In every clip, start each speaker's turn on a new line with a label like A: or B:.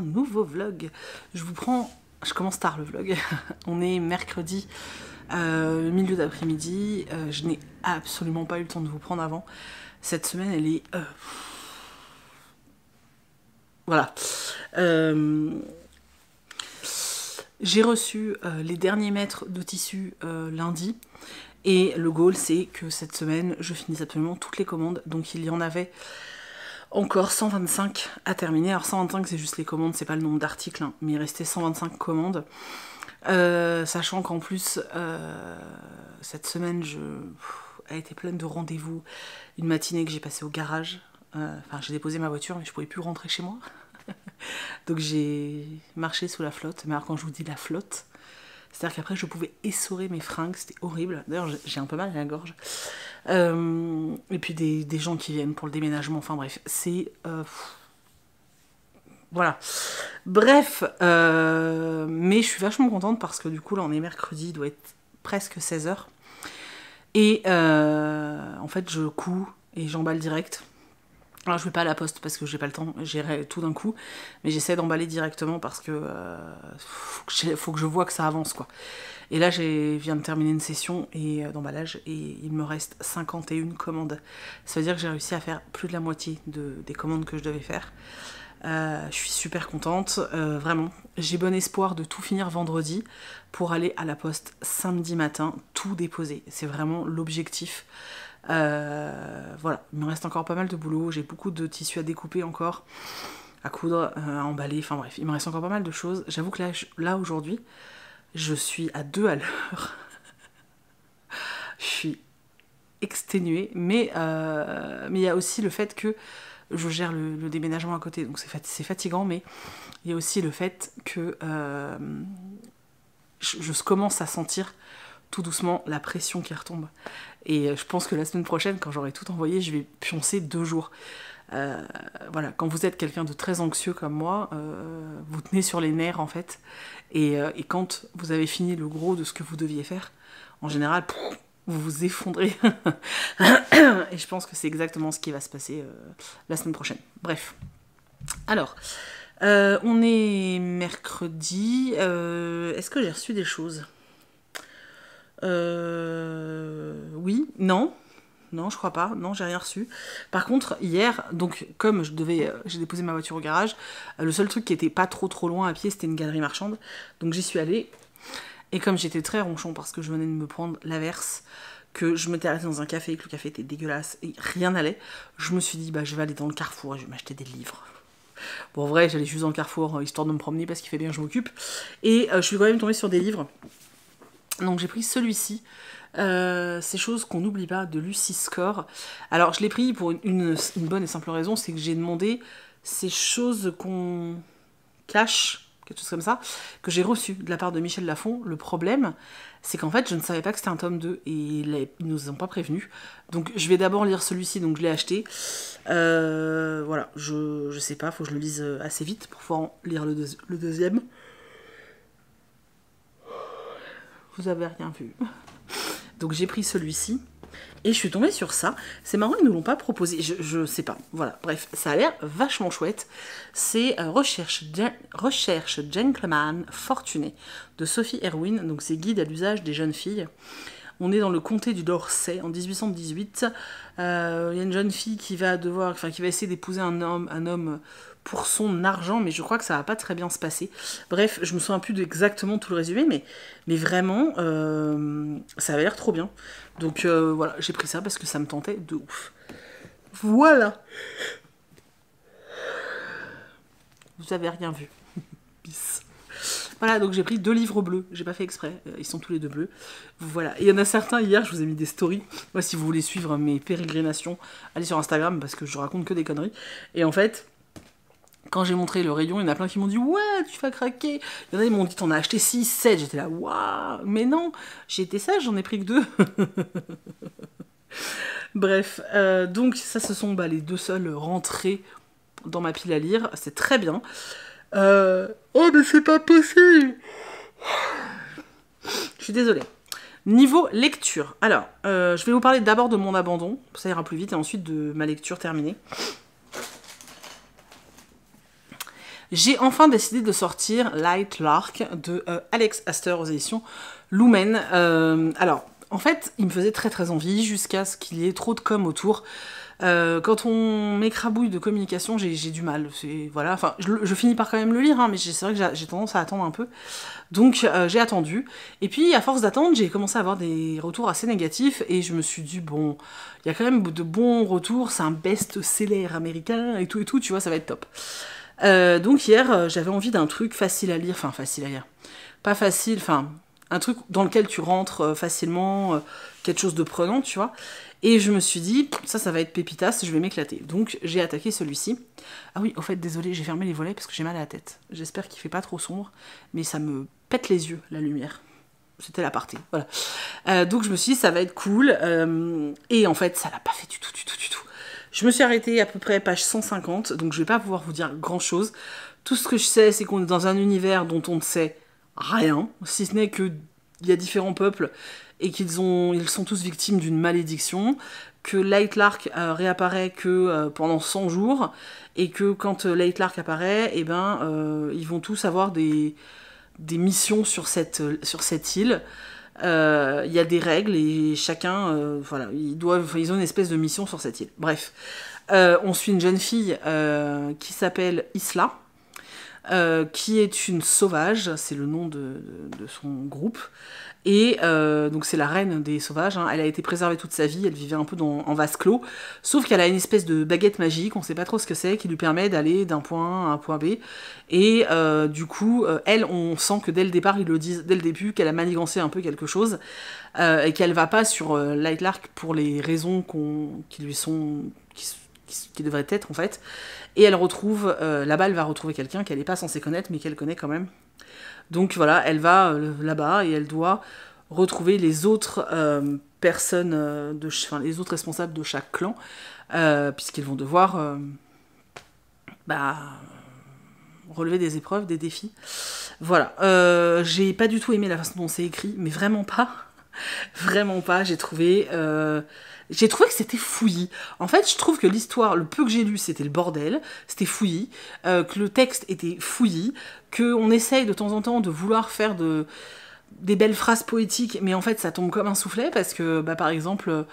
A: nouveau vlog. Je vous prends, je commence tard le vlog, on est mercredi, euh, milieu d'après-midi, euh, je n'ai absolument pas eu le temps de vous prendre avant. Cette semaine elle est... Euh, voilà. J'ai reçu les derniers mètres de tissu lundi. Et le goal, c'est que cette semaine, je finisse absolument toutes les commandes. Donc il y en avait encore 125 à terminer. Alors 125 c'est juste les commandes, c'est pas le nombre d'articles, hein, mais il restait 125 commandes. Euh, sachant qu'en plus, euh, cette semaine, je... a été pleine de rendez-vous. Une matinée que j'ai passée au garage. Euh, enfin, j'ai déposé ma voiture, mais je pouvais plus rentrer chez moi. Donc j'ai marché sous la flotte. Mais alors, quand je vous dis la flotte, c'est-à-dire qu'après, je pouvais essorer mes fringues, c'était horrible. D'ailleurs, j'ai un peu mal à la gorge. Euh, et puis des, gens qui viennent pour le déménagement, enfin bref, c'est... Euh, voilà. Bref, euh, mais je suis vachement contente parce que du coup, là, on est mercredi, il doit être presque 16h. Et en fait, je couds et j'emballe direct. Alors je vais pas à la poste parce que j'ai pas le temps, j'irai tout d'un coup, mais j'essaie d'emballer directement parce que, euh, faut, que je vois que ça avance quoi. Et là je viens de terminer une session et euh, d'emballage et il me reste 51 commandes. Ça veut dire que j'ai réussi à faire plus de la moitié des commandes que je devais faire. Euh, je suis super contente, vraiment. J'ai bon espoir de tout finir vendredi pour aller à la poste samedi matin, tout déposer. C'est vraiment l'objectif. Euh, voilà, il me reste encore pas mal de boulot, j'ai beaucoup de tissus à découper encore, à coudre, euh, à emballer, enfin bref, il me reste encore pas mal de choses. J'avoue que là, aujourd'hui, je suis à deux à l'heure. je suis exténuée, euh, mais il y a aussi le fait que je gère le, déménagement à côté, donc c'est fatigant, mais il y a aussi le fait que je, je, commence à sentir tout doucement la pression qui retombe. Et euh, je pense que la semaine prochaine, quand j'aurai tout envoyé, je vais pioncer deux jours. Euh, voilà, quand vous êtes quelqu'un de très anxieux comme moi, euh, vous tenez sur les nerfs en fait. Et, quand vous avez fini le gros de ce que vous deviez faire, en général, vous vous effondrez. et je pense que c'est exactement ce qui va se passer la semaine prochaine. Bref. Alors, on est mercredi. Est-ce que j'ai reçu des choses euh, oui, non. Non, je crois pas. Non, j'ai rien reçu. Par contre, hier, donc comme je devais, euh, j'ai déposé ma voiture au garage, euh, le seul truc qui était pas trop trop loin à pied, c'était une galerie marchande. Donc j'y suis allée. Et comme j'étais très ronchon parce que je venais de me prendre l'averse, que je m'étais arrêtée dans un café et que le café était dégueulasse et rien n'allait, je me suis dit bah je vais aller dans le carrefour et je vais m'acheter des livres. Bon, en vrai, j'allais juste dans le carrefour euh, histoire de me promener parce qu'il fait bien je m'occupe. Et je suis quand même tombée sur des livres donc j'ai pris celui-ci. Euh, ces choses qu'on n'oublie pas de Lucy Score. Alors je l'ai pris pour une, bonne et simple raison, c'est que j'ai demandé ces choses qu'on cache, quelque chose comme ça, que j'ai reçues de la part de Michel Lafont. Le problème, c'est qu'en fait je ne savais pas que c'était un tome 2 et ils ne nous ont pas prévenus. Donc je vais d'abord lire celui-ci, donc je l'ai acheté. Euh, voilà, je, je sais pas, faut que je le lise assez vite pour pouvoir lire le deuxième. vous avez rien vu. Donc j'ai pris celui-ci. Et je suis tombée sur ça. C'est marrant, ils nous l'ont pas proposé. Je, ne sais pas. Voilà. Bref, ça a l'air vachement chouette. C'est euh, Recherche, Recherche Gentleman Fortuné de Sophie Erwin. Donc c'est guide à l'usage des jeunes filles. On est dans le comté du Dorset en 1818. Euh, il y a une jeune fille qui va devoir, enfin qui va essayer d'épouser un homme, un homme pour son argent, mais je crois que ça va pas très bien se passer. Bref, je me souviens plus exactement tout le résumé, mais, mais vraiment, euh, ça avait l'air trop bien. Donc euh, voilà, j'ai pris ça parce que ça me tentait de ouf. Voilà Vous avez rien vu. Bis. Voilà, donc j'ai pris deux livres bleus. J'ai pas fait exprès. Euh, ils sont tous les deux bleus. Voilà. il y en a certains, hier, je vous ai mis des stories. Moi, si vous voulez suivre mes pérégrinations, allez sur Instagram parce que je raconte que des conneries. Et en fait, quand j'ai montré le rayon, il y en a plein qui m'ont dit Ouais, tu vas craquer Il y en a qui m'ont dit T'en as acheté 6, 7. J'étais là Waouh Mais non J'ai été sage, j'en ai pris que deux Bref, euh, donc ça, ce sont bah, les deux seules rentrées dans ma pile à lire. C'est très bien. Euh, oh, mais c'est pas possible Je suis désolée. Niveau lecture, alors, euh, je vais vous parler d'abord de mon abandon, ça ira plus vite, et ensuite de ma lecture terminée. j'ai enfin décidé de sortir Light Lark de euh, Alex Astor aux éditions Lumen. Euh, alors, en fait, il me faisait très très envie jusqu'à ce qu'il y ait trop de com autour. Euh, quand on m'écrabouille de communication, j'ai du mal. Voilà. Enfin, je, finis par quand même le lire, hein, mais c'est vrai que j'ai tendance à attendre un peu. Donc j'ai attendu. Et puis à force d'attendre, j'ai commencé à avoir des retours assez négatifs et je me suis dit bon, il y a quand même de bons retours, c'est un best-seller américain et tout et tout, tu vois, ça va être top. Euh, donc hier, euh, j'avais envie d'un truc facile à lire, enfin facile à lire, pas facile, enfin un truc dans lequel tu rentres euh, facilement, quelque chose de prenant, tu vois. Et je me suis dit, ça, ça va être pépitas, je vais m'éclater. Donc j'ai attaqué celui-ci. Ah oui, au fait, désolé, j'ai fermé les volets parce que j'ai mal à la tête. J'espère qu'il fait pas trop sombre, mais ça me pète les yeux, la lumière. C'était la partie, voilà. donc je me suis dit, ça va être cool. et en fait, ça l'a pas fait du tout, du tout, du tout. Je me suis arrêtée à peu près page 150, donc je vais pas pouvoir vous dire grand chose. Tout ce que je sais, c'est qu'on est dans un univers dont on ne sait rien, si ce n'est qu'il y a différents peuples et qu'ils ont, ils sont tous victimes d'une malédiction, que Lightlark euh, réapparaît que euh, pendant 100 jours, et que quand euh, Lightlark apparaît, eh ben, ils vont tous avoir des, missions sur sur cette île. Euh, il y a des règles et chacun, euh, ils, doivent, ils ont une espèce de mission sur cette île. Bref, euh, on suit une jeune fille qui s'appelle Isla, qui est une sauvage, c'est le nom de son groupe, et euh, donc c'est la reine des sauvages, hein. elle a été préservée toute sa vie, elle vivait un peu en vase clos, sauf qu'elle a une espèce de baguette magique, on sait pas trop ce que c'est, qui lui permet d'aller d'un point A à un point B. Et euh, du coup, euh, elle, on sent que dès le départ, ils le disent, dès le début, qu'elle a manigancé un peu quelque chose, et qu'elle va pas sur Lightlark pour les raisons qui lui sont... Qui, être en fait. Et elle retrouve, là-bas elle va retrouver quelqu'un qu'elle n'est pas censée connaître mais qu'elle connaît quand même. Donc voilà, elle va euh, là-bas et elle doit retrouver les autres euh, personnes, euh, de, enfin, les autres responsables de chaque clan, puisqu'ils vont devoir bah, relever des épreuves, des défis. Voilà. j'ai pas du tout aimé la façon dont c'est écrit, mais vraiment pas. vraiment pas. J'ai trouvé j'ai trouvé que c'était fouillis. En fait, je trouve que l'histoire, le peu que j'ai lu, c'était le bordel, c'était fouillis, euh, que le texte était fouillis, qu'on essaye de temps en temps de vouloir faire de des belles phrases poétiques, mais en fait ça tombe comme un soufflet parce que, bah, par exemple,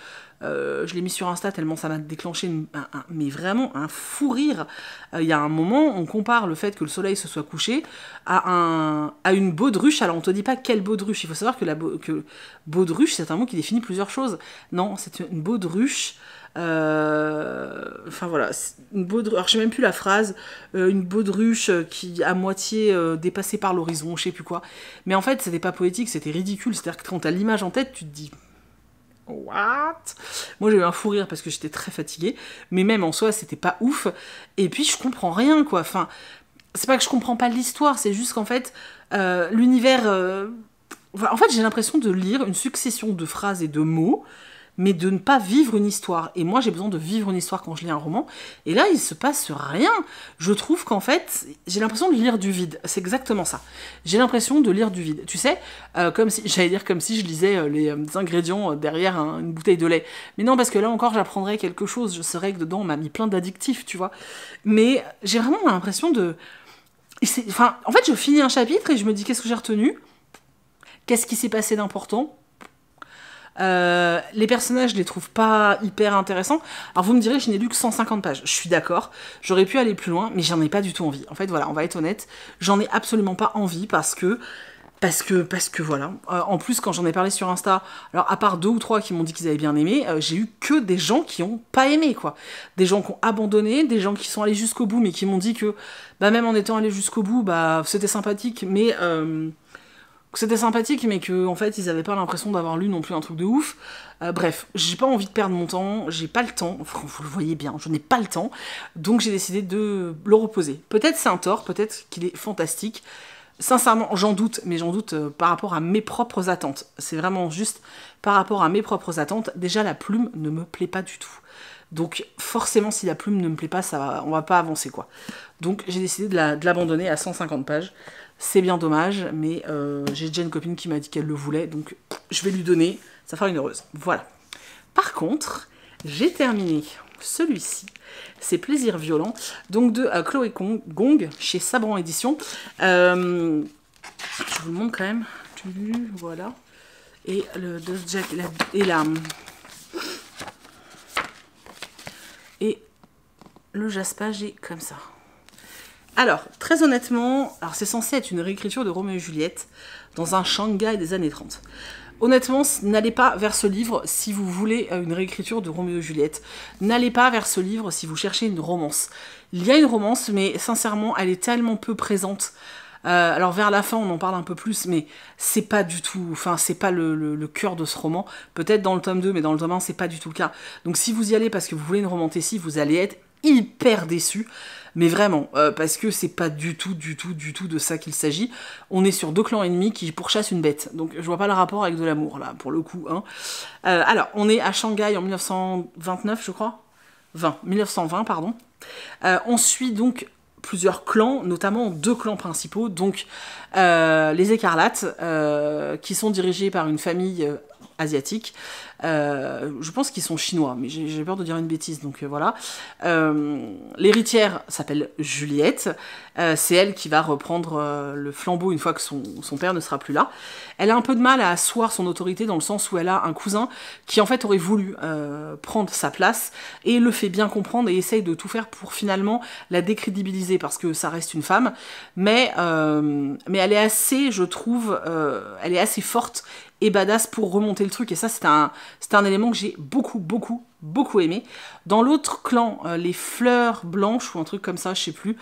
A: euh, je l'ai mis sur Insta tellement ça m'a déclenché, un, mais vraiment un fou rire. Euh, il y a un moment, on compare le fait que le soleil se soit couché à, un, à une baudruche. Alors on te dit pas quelle baudruche, il faut savoir que la que baudruche c'est un mot qui définit plusieurs choses. Non, c'est une baudruche. Euh, enfin voilà, une baudruche, alors même plus la phrase, euh, une baudruche qui à moitié euh, dépassée par l'horizon, je sais plus quoi. Mais en fait, c'était pas poétique, c'était ridicule. C'est-à-dire que quand t'as l'image en tête, tu te dis What Moi j'ai eu un fou rire parce que j'étais très fatiguée, mais même en soi c'était pas ouf. Et puis je comprends rien quoi. Enfin, c'est pas que je comprends pas l'histoire, c'est juste qu'en fait l'univers. en fait j'ai l'impression de lire une succession de phrases et de mots mais de ne pas vivre une histoire. Et moi, j'ai besoin de vivre une histoire quand je lis un roman. Et là, il se passe rien. Je trouve qu'en fait, j'ai l'impression de lire du vide. C'est exactement ça. J'ai l'impression de lire du vide. Tu sais, euh, comme si, j'allais dire comme si je lisais euh, les, euh, ingrédients derrière une bouteille de lait. Mais non, parce que là encore, j'apprendrais quelque chose. Je saurais que dedans, on m'a mis plein d'addictifs, tu vois. Mais j'ai vraiment l'impression de. Enfin, en fait, je finis un chapitre et je me dis qu'est-ce que j'ai retenu Qu'est-ce qui s'est passé d'important euh, les personnages, je les trouve pas hyper intéressants. Alors vous me direz, je n'ai lu que 150 pages. Je suis d'accord, j'aurais pu aller plus loin, mais j'en ai pas du tout envie. En fait, voilà, on va être honnête, j'en ai absolument pas envie parce que parce que, parce que voilà. Euh, en plus, quand j'en ai parlé sur Insta, alors à part deux ou trois qui m'ont dit qu'ils avaient bien aimé, euh, j'ai eu que des gens qui ont pas aimé, quoi. Des gens qui ont abandonné, des gens qui sont allés jusqu'au bout, mais qui m'ont dit que, bah même en étant allés jusqu'au bout, bah c'était sympathique, mais euh, c'était sympathique, mais que en fait ils avaient pas l'impression d'avoir lu non plus un truc de ouf. Euh, bref, j'ai pas envie de perdre mon temps, j'ai pas le temps, vous le voyez bien, je n'ai pas le temps, donc j'ai décidé de le reposer. Peut-être c'est un tort, peut-être qu'il est fantastique. Sincèrement, j'en doute, mais j'en doute euh, par rapport à mes propres attentes. C'est vraiment juste par rapport à mes propres attentes. Déjà, la plume ne me plaît pas du tout. Donc forcément, si la plume ne me plaît pas, ça va, on va pas avancer quoi. Donc j'ai décidé de l'abandonner à 150 pages. C'est bien dommage, mais euh, j'ai déjà une copine qui m'a dit qu'elle le voulait, donc je vais lui donner, ça fera une heureuse. Voilà. Par contre, j'ai terminé celui-ci, c'est Plaisir violent, donc de euh, Chloé Gong, chez Sabran Édition. Euh, je vous le montre quand même. Voilà. Et le, de Jack, et la et le jaspage est comme ça. Alors, très honnêtement, alors c'est censé être une réécriture de Roméo et Juliette dans un Shanghai des années 30. Honnêtement, n'allez pas vers ce livre si vous voulez euh, une réécriture de Roméo et Juliette. N'allez pas vers ce livre si vous cherchez une romance. Il y a une romance, mais sincèrement, elle est tellement peu présente euh, alors vers la fin, on en parle un peu plus, mais c'est pas du tout, enfin c'est pas le, cœur de ce roman. Peut-être dans le tome 2, mais dans le tome 1, c'est pas du tout le cas. Donc si vous y allez parce que vous voulez une si vous allez être hyper déçu, mais vraiment, euh, parce que c'est pas du tout, du tout, du tout de ça qu'il s'agit. On est sur deux clans ennemis qui pourchassent une bête, donc je vois pas le rapport avec de l'amour là, pour le coup. Hein. Euh, alors, on est à Shanghai en 1929, je crois 20, 1920, pardon. on suit donc plusieurs clans, notamment deux clans principaux, donc euh, les Écarlates, euh, qui sont dirigés par une famille euh, asiatique, euh, je pense qu'ils sont chinois, mais j'ai peur de dire une bêtise, donc euh, voilà. Euh, l'héritière s'appelle Juliette. C'est elle qui va reprendre le flambeau une fois que son, père ne sera plus là. Elle a un peu de mal à asseoir son autorité dans le sens où elle a un cousin qui en fait aurait voulu prendre sa place et le fait bien comprendre et essaye de tout faire pour finalement la décrédibiliser parce que ça reste une femme. Mais, mais elle est assez, je trouve, elle est assez forte et badass pour remonter le truc. Et ça, c'est un, un élément que j'ai beaucoup, beaucoup, beaucoup aimé. Dans l'autre clan, euh, les fleurs blanches ou un truc comme ça, je sais plus,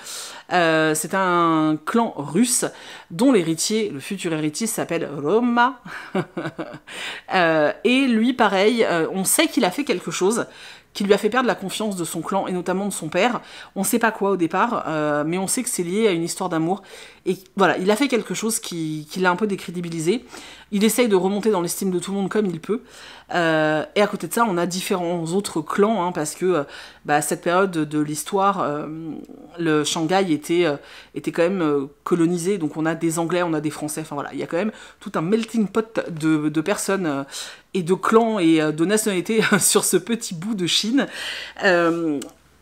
A: euh, c'est un clan russe dont l'héritier, le futur héritier, s'appelle Roma. Euh, et lui, pareil, on sait qu'il a fait quelque chose qui lui a fait perdre la confiance de son clan et notamment de son père. On sait pas quoi au départ, mais on sait que c'est lié à une histoire d'amour et voilà, il a fait quelque chose qui, l'a un peu décrédibilisé. Il essaye de remonter dans l'estime de tout le monde comme il peut. Euh, et à côté de ça, on a différents autres clans, hein, parce que euh, bah, cette période de, l'histoire, euh, le Shanghai était, était quand même colonisé, donc on a des Anglais, on a des Français, enfin voilà, il y a quand même tout un melting pot de, de personnes et de clans et de nationalités sur ce petit bout de Chine.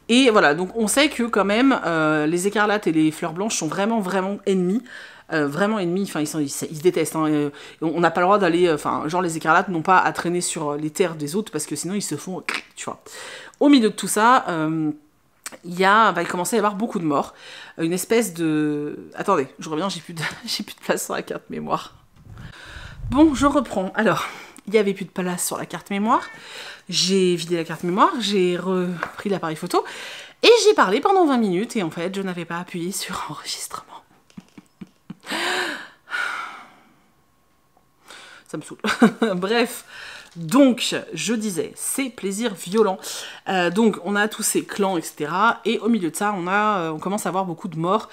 A: Et voilà, donc on sait que quand même, euh, les écarlates et les fleurs blanches sont vraiment, vraiment ennemis. Euh, vraiment ennemis, enfin ils, sont, ils, se détestent. Hein. Euh, on n'a pas le droit d'aller, enfin genre les écarlates n'ont pas à traîner sur les terres des autres parce que sinon ils se font, tu vois. Au milieu de tout ça, il y a, à y avoir beaucoup de morts. Une espèce de, attendez, je reviens, j'ai plus de, j'ai plus de place sur la carte mémoire. Bon, je reprends. Alors il n'y avait plus de place sur la carte mémoire. J'ai vidé la carte mémoire, j'ai repris l'appareil photo et j'ai parlé pendant 20 minutes et en fait je n'avais pas appuyé sur enregistrement. Ça me saoule. Bref. Donc, je disais, c'est plaisir violent. Euh, donc, on a tous ces clans, etc. Et au milieu de ça, on, a, euh, on commence à avoir beaucoup de morts.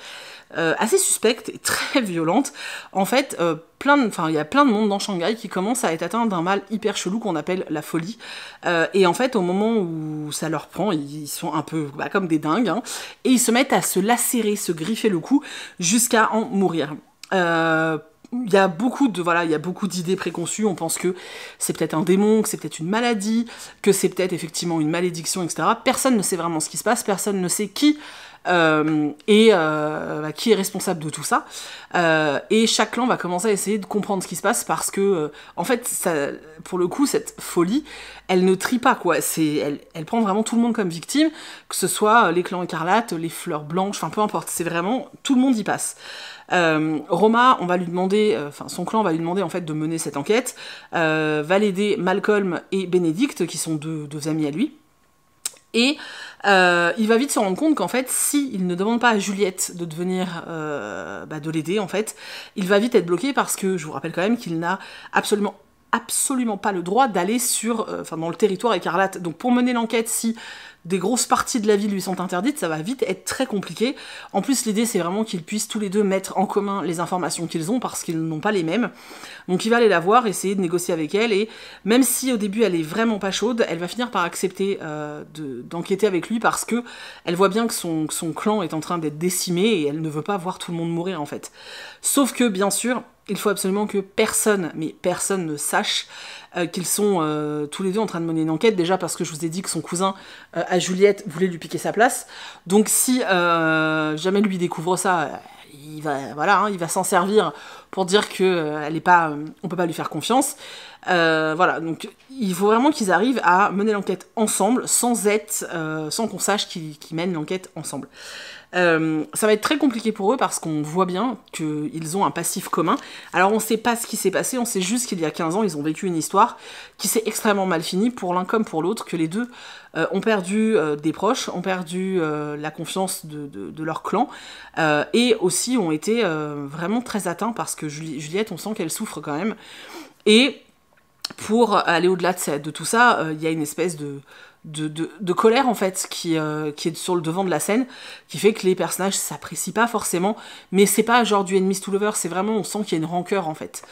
A: Euh, assez suspecte et très violente. En fait, euh, plein il y a plein de monde dans Shanghai qui commence à être atteint d'un mal hyper chelou qu'on appelle la folie. Euh, et en fait, au moment où ça leur prend, ils sont un peu bah, comme des dingues, hein, et ils se mettent à se lacérer, se griffer le cou, jusqu'à en mourir. il y a beaucoup de voilà, il y a beaucoup d'idées préconçues. On pense que c'est peut-être un démon, que c'est peut-être une maladie, que c'est peut-être effectivement une malédiction, etc. Personne ne sait vraiment ce qui se passe, personne ne sait qui euh, et euh, bah, qui est responsable de tout ça. Euh, et chaque clan va commencer à essayer de comprendre ce qui se passe parce que, en fait, ça, pour le coup, cette folie, elle ne trie pas quoi. C'est, elle, elle, prend vraiment tout le monde comme victime, que ce soit les clans écarlates, les fleurs blanches, enfin peu importe. C'est vraiment tout le monde y passe. Euh, Roma, on va lui demander, enfin son clan va lui demander en fait de mener cette enquête, euh, va l'aider Malcolm et Bénédicte qui sont deux, deux amis à lui. Et euh, il va vite se rendre compte qu'en fait, s'il ne demande pas à Juliette de devenir, euh, bah, de l'aider en fait, il va vite être bloqué parce que je vous rappelle quand même qu'il n'a absolument absolument pas le droit d'aller sur, euh, dans le territoire écarlate. Donc pour mener l'enquête, si des grosses parties de la vie lui sont interdites, ça va vite être très compliqué. En plus, l'idée, c'est vraiment qu'ils puissent tous les deux mettre en commun les informations qu'ils ont parce qu'ils n'ont pas les mêmes. Donc il va aller la voir, essayer de négocier avec elle, et même si au début elle est vraiment pas chaude, elle va finir par accepter euh, d'enquêter avec lui parce que elle voit bien que son, que son clan est en train d'être décimé et elle ne veut pas voir tout le monde mourir en fait. Sauf que, bien sûr, il faut absolument que personne, mais personne ne sache euh, qu'ils sont euh, tous les deux en train de mener une enquête, déjà parce que je vous ai dit que son cousin euh, à Juliette voulait lui piquer sa place. Donc si jamais lui découvre ça, il va voilà, hein, va s'en servir pour dire que elle est pas, on peut pas lui faire confiance. voilà, donc il faut vraiment qu'ils arrivent à mener l'enquête ensemble, sans être, sans qu'on sache qu'ils mènent l'enquête ensemble. Euh, ça va être très compliqué pour eux parce qu'on voit bien qu'ils ont un passif commun. Alors on ne sait pas ce qui s'est passé, on sait juste qu'il y a 15 ans, ils ont vécu une histoire qui s'est extrêmement mal finie pour l'un comme pour l'autre, que les deux euh, ont perdu euh, des proches, ont perdu la confiance de, leur clan et aussi ont été vraiment très atteints parce que Juliette, on sent qu'elle souffre quand même. Et pour aller au-delà de, de, tout ça, il y a une espèce de, de, colère en fait euh, qui, est sur le devant de la scène qui fait que les personnages s'apprécient pas forcément mais c'est pas genre du enemies to lovers c'est vraiment on sent qu'il y a une rancœur en fait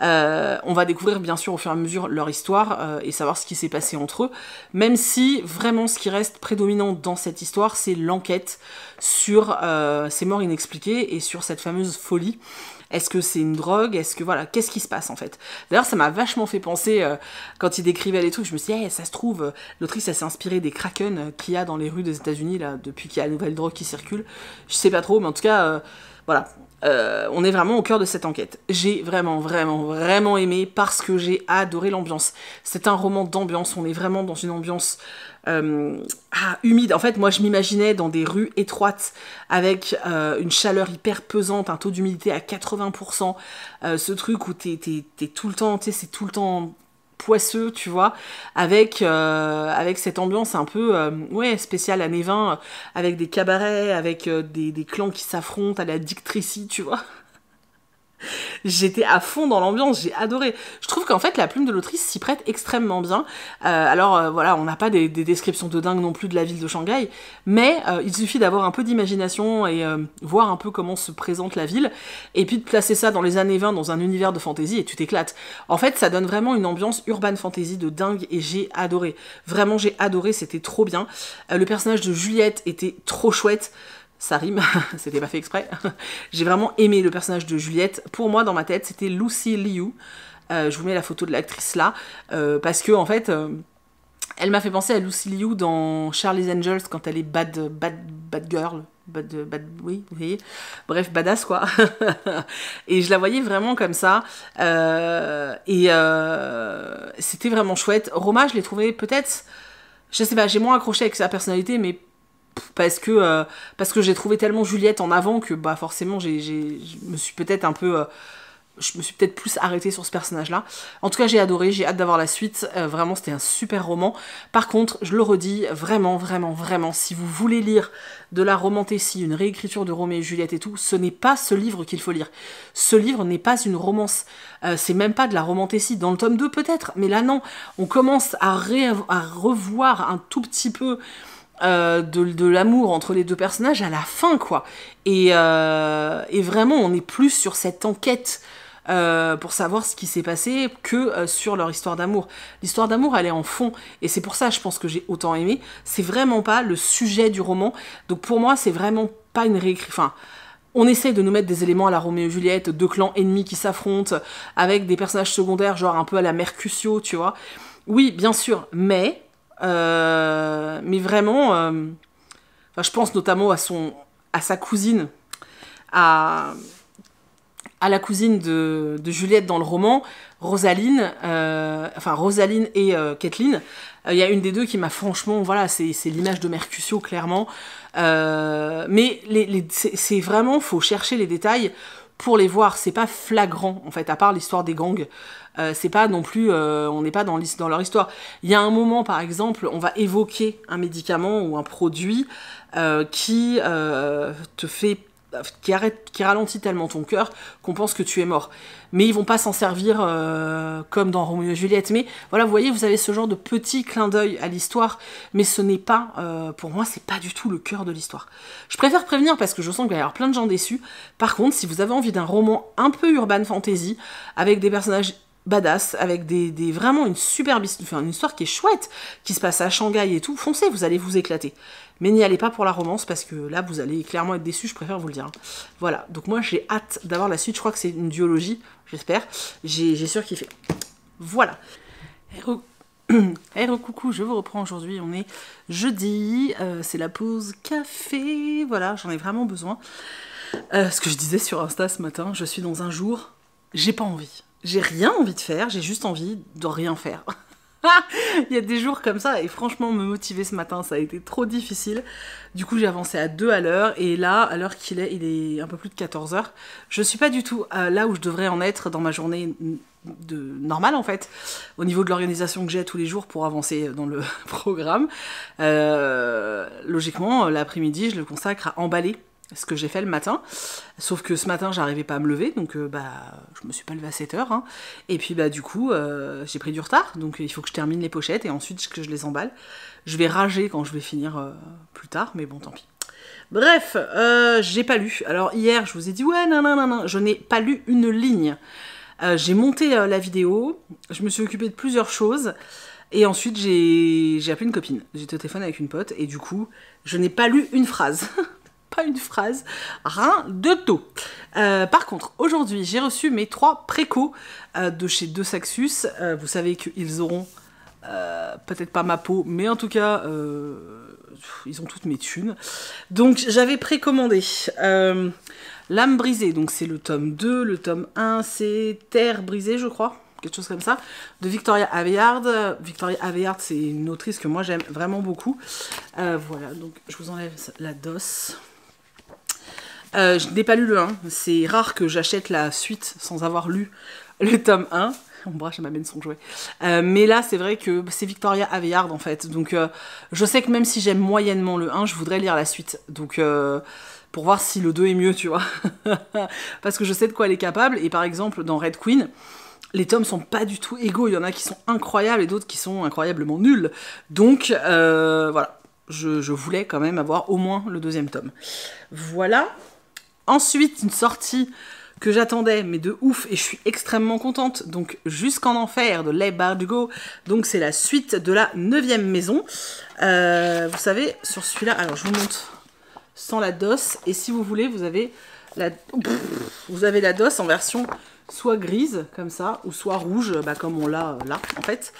A: euh, on va découvrir bien sûr au fur et à mesure leur histoire euh, et savoir ce qui s'est passé entre eux même si vraiment ce qui reste prédominant dans cette histoire c'est l'enquête sur ces morts inexpliquées et sur cette fameuse folie est-ce que c'est une drogue Est-ce que voilà, qu'est-ce qui se passe en fait D'ailleurs, ça m'a vachement fait penser euh, quand il décrivait les trucs. Je me suis dit, eh, ça se trouve, euh, l'autrice, elle s'est inspirée des kraken euh, qu'il y a dans les rues des États-Unis là depuis qu'il y a la nouvelle drogue qui circule. Je sais pas trop, mais en tout cas, voilà, euh, on est vraiment au cœur de cette enquête. J'ai vraiment, vraiment, vraiment aimé parce que j'ai adoré l'ambiance. C'est un roman d'ambiance, on est vraiment dans une ambiance euh, ah, humide. En fait, moi, je m'imaginais dans des rues étroites avec euh, une chaleur hyper pesante, un taux d'humidité à 80%, ce truc où t'es, tout le temps, tu sais, c'est tout le temps poisseux, tu vois, avec, euh, avec cette ambiance un peu euh, ouais, spéciale à 20, euh, avec des cabarets, avec des, des, clans qui s'affrontent à la dictricie, tu vois. J'étais à fond dans l'ambiance, j'ai adoré. Je trouve qu'en fait, la plume de l'autrice s'y prête extrêmement bien. Euh, alors euh, voilà, on n'a pas des, descriptions de dingue non plus de la ville de Shanghai, mais euh, il suffit d'avoir un peu d'imagination et voir un peu comment se présente la ville, et puis de placer ça dans les années 20 dans un univers de fantasy et tu t'éclates. En fait, ça donne vraiment une ambiance urban fantasy de dingue et j'ai adoré. Vraiment, j'ai adoré, c'était trop bien. le personnage de Juliette était trop chouette ça rime, c'était pas fait exprès. J'ai vraiment aimé le personnage de Juliette. Pour moi, dans ma tête, c'était Lucy Liu. Euh, je vous mets la photo de l'actrice là, euh, parce que en fait, euh, elle m'a fait penser à Lucy Liu dans Charlie's Angels quand elle est bad, bad, bad girl. Bad, bad, oui, vous voyez. Bref, badass quoi. et je la voyais vraiment comme ça. et c'était vraiment chouette. Roma, je l'ai trouvé peut-être. Je sais pas, j'ai moins accroché avec sa personnalité, mais parce que, euh, parce que j'ai trouvé tellement Juliette en avant que bah forcément j'ai, je me suis peut-être un peu... Euh, je me suis peut-être plus arrêtée sur ce personnage-là. En tout cas, j'ai adoré, j'ai hâte d'avoir la suite. Euh, vraiment, c'était un super roman. Par contre, je le redis, vraiment, vraiment, vraiment, si vous voulez lire de la romantétie, une réécriture de Roméo et Juliette et tout, ce n'est pas ce livre qu'il faut lire. Ce livre n'est pas une romance. c'est même pas de la romantétie. Dans le tome 2, peut-être, mais là, non. On commence à revoir un tout petit peu euh, de, l'amour entre les deux personnages à la fin, quoi. Et, euh, vraiment, on est plus sur cette enquête euh, pour savoir ce qui s'est passé que sur leur histoire d'amour. L'histoire d'amour, elle est en fond, et c'est pour ça, je pense que j'ai autant aimé. C'est vraiment pas le sujet du roman, donc pour moi, c'est vraiment pas une réécriture. Enfin, on essaie de nous mettre des éléments à la Roméo et Juliette, deux clans ennemis qui s'affrontent, avec des personnages secondaires, genre un peu à la Mercutio, tu vois. Oui, bien sûr, mais euh, mais vraiment, euh, je pense notamment à, son, à sa cousine, à, à la cousine de, Juliette dans le roman, Rosaline, euh, enfin Rosaline et Kathleen. Il y a une des deux qui m'a franchement, voilà, c'est l'image de Mercutio clairement. mais c'est vraiment, faut chercher les détails pour les voir. C'est pas flagrant en fait, à part l'histoire des gangs. Euh, c'est pas non plus, euh, on n'est pas dans, dans leur histoire. Il y a un moment, par exemple, on va évoquer un médicament ou un produit euh, qui te fait qui, arrête, qui ralentit tellement ton cœur qu'on pense que tu es mort. Mais ils vont pas s'en servir comme dans Roméo et Juliette. Mais voilà, vous voyez, vous avez ce genre de petit clin d'œil à l'histoire, mais ce n'est pas, pour moi, c'est pas du tout le cœur de l'histoire. Je préfère prévenir parce que je sens qu'il va y avoir plein de gens déçus. Par contre, si vous avez envie d'un roman un peu urban fantasy, avec des personnages badass, avec des, vraiment une superbe une histoire qui est chouette, qui se passe à Shanghai et tout, foncez, vous allez vous éclater. Mais n'y allez pas pour la romance parce que là vous allez clairement être déçu. je préfère vous le dire. Hein. Voilà, donc moi j'ai hâte d'avoir la suite, je crois que c'est une duologie, j'espère. J'ai sûr qu'il fait Voilà. Héro... Hey, coucou, je vous reprends aujourd'hui, on est jeudi, euh, c'est la pause café, voilà, j'en ai vraiment besoin. Euh, ce que je disais sur Insta ce matin, je suis dans un jour, j'ai pas envie j'ai rien envie de faire, j'ai juste envie de rien faire. Il y a des jours comme ça, et franchement, me motiver ce matin, ça a été trop difficile. Du coup, j'ai avancé à 2 à l'heure, et là, à l'heure qu'il est, il est un peu plus de 14h. Je suis pas du tout euh, là où je devrais en être dans ma journée normale, en fait, au niveau de l'organisation que j'ai tous les jours pour avancer dans le programme. Euh, logiquement, l'après-midi, je le consacre à emballer ce que j'ai fait le matin. Sauf que ce matin, j'arrivais pas à me lever, donc euh, bah, je me suis pas levée à 7 heures. Hein. Et puis bah du coup, euh, j'ai pris du retard, donc euh, il faut que je termine les pochettes et ensuite que je les emballe. Je vais rager quand je vais finir plus tard, mais bon, tant pis. Bref, j'ai pas lu. Alors hier, je vous ai dit ouais, non, non, non, je n'ai pas lu une ligne. j'ai monté la vidéo, je me suis occupée de plusieurs choses. Et ensuite, j'ai appelé une copine. J'ai au téléphone avec une pote, et du coup, je n'ai pas lu une phrase. pas une phrase, rien de tout. Euh, par contre, aujourd'hui, j'ai reçu mes trois préco euh, de chez deux Saxus. Euh, vous savez qu'ils auront peut-être pas ma peau, mais en tout cas, ils ont toutes mes thunes. Donc, j'avais précommandé L'âme brisée, donc c'est le tome 2, le tome 1, c'est Terre brisée, je crois quelque chose comme ça, de Victoria Aveyard. Victoria Aveyard, c'est une autrice que moi j'aime vraiment beaucoup. voilà, donc je vous enlève la dosse. Euh, je n'ai pas lu le 1. C'est rare que j'achète la suite sans avoir lu le tome 1. Ombrage, ma m'amène son jouet. Euh, mais là, c'est vrai que c'est Victoria Aveyard, en fait. Donc, euh, je sais que même si j'aime moyennement le 1, je voudrais lire la suite. Donc, pour voir si le 2 est mieux, tu vois. Parce que je sais de quoi elle est capable. Et par exemple, dans Red Queen, les tomes sont pas du tout égaux. Il y en a qui sont incroyables et d'autres qui sont incroyablement nuls. Donc, voilà. je voulais quand même avoir au moins le deuxième tome. Voilà. Ensuite, une sortie que j'attendais, mais de ouf, et je suis extrêmement contente. Donc, Jusqu'en Enfer de Leigh Bardugo. Donc, c'est la suite de la 9 maison. Euh, vous savez, sur celui-là, alors je vous montre sans la dosse, Et si vous voulez, vous avez la, vous avez la en version soit grise, comme ça, ou soit rouge, bah, comme on l'a euh, là, en fait.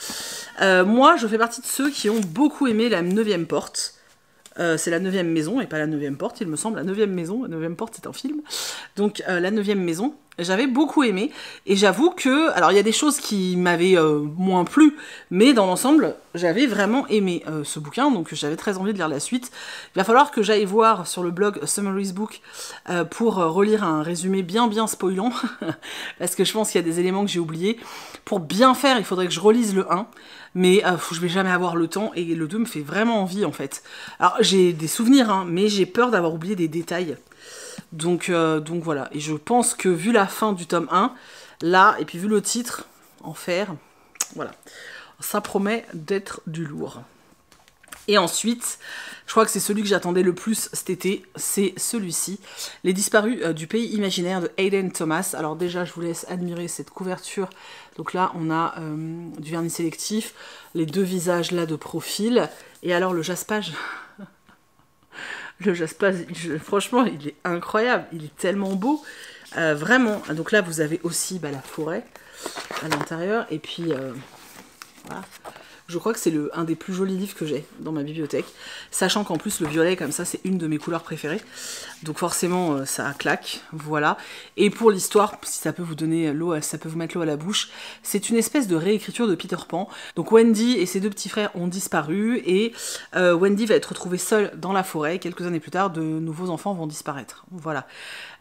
A: Euh, moi, je fais partie de ceux qui ont beaucoup aimé la 9 porte. Euh, c'est la neuvième maison et pas la neuvième porte, il me semble. La neuvième maison, la neuvième porte, c'est un film. Donc euh, la neuvième maison, j'avais beaucoup aimé. Et j'avoue que, alors il y a des choses qui m'avaient euh, moins plu, mais dans l'ensemble, j'avais vraiment aimé ce bouquin, donc j'avais très envie de lire la suite. Il va falloir que j'aille voir sur le blog Summary's Book pour relire un résumé bien bien spoilant, parce que je pense qu'il y a des éléments que j'ai oubliés. Pour bien faire, il faudrait que je relise le 1 mais je euh, je vais jamais avoir le temps et le 2 me fait vraiment envie en fait. Alors j'ai des souvenirs, hein, mais j'ai peur d'avoir oublié des détails. Donc, euh, donc voilà, et je pense que vu la fin du tome 1, là, et puis vu le titre, Enfer, voilà, ça promet d'être du lourd. Et ensuite, je crois que c'est celui que j'attendais le plus cet été, c'est celui-ci. Les disparus euh, du pays imaginaire de Aiden Thomas. Alors déjà, je vous laisse admirer cette couverture. Donc là, on a euh, du vernis sélectif, les deux visages là de profil. Et alors le jaspage... le jaspage, franchement, il est incroyable. Il est tellement beau. Euh, vraiment. Donc là, vous avez aussi bah, la forêt à l'intérieur. Et puis, voilà. Je crois que c'est un des plus jolis livres que j'ai dans ma bibliothèque. Sachant qu'en plus, le violet, comme ça, c'est une de mes couleurs préférées. Donc forcément, euh, ça claque. Voilà. Et pour l'histoire, si ça peut vous donner l'eau, ça peut vous mettre l'eau à la bouche, c'est une espèce de réécriture de Peter Pan. Donc Wendy et ses deux petits frères ont disparu et euh, Wendy va être retrouvée seule dans la forêt. Quelques années plus tard, de nouveaux enfants vont disparaître. Voilà.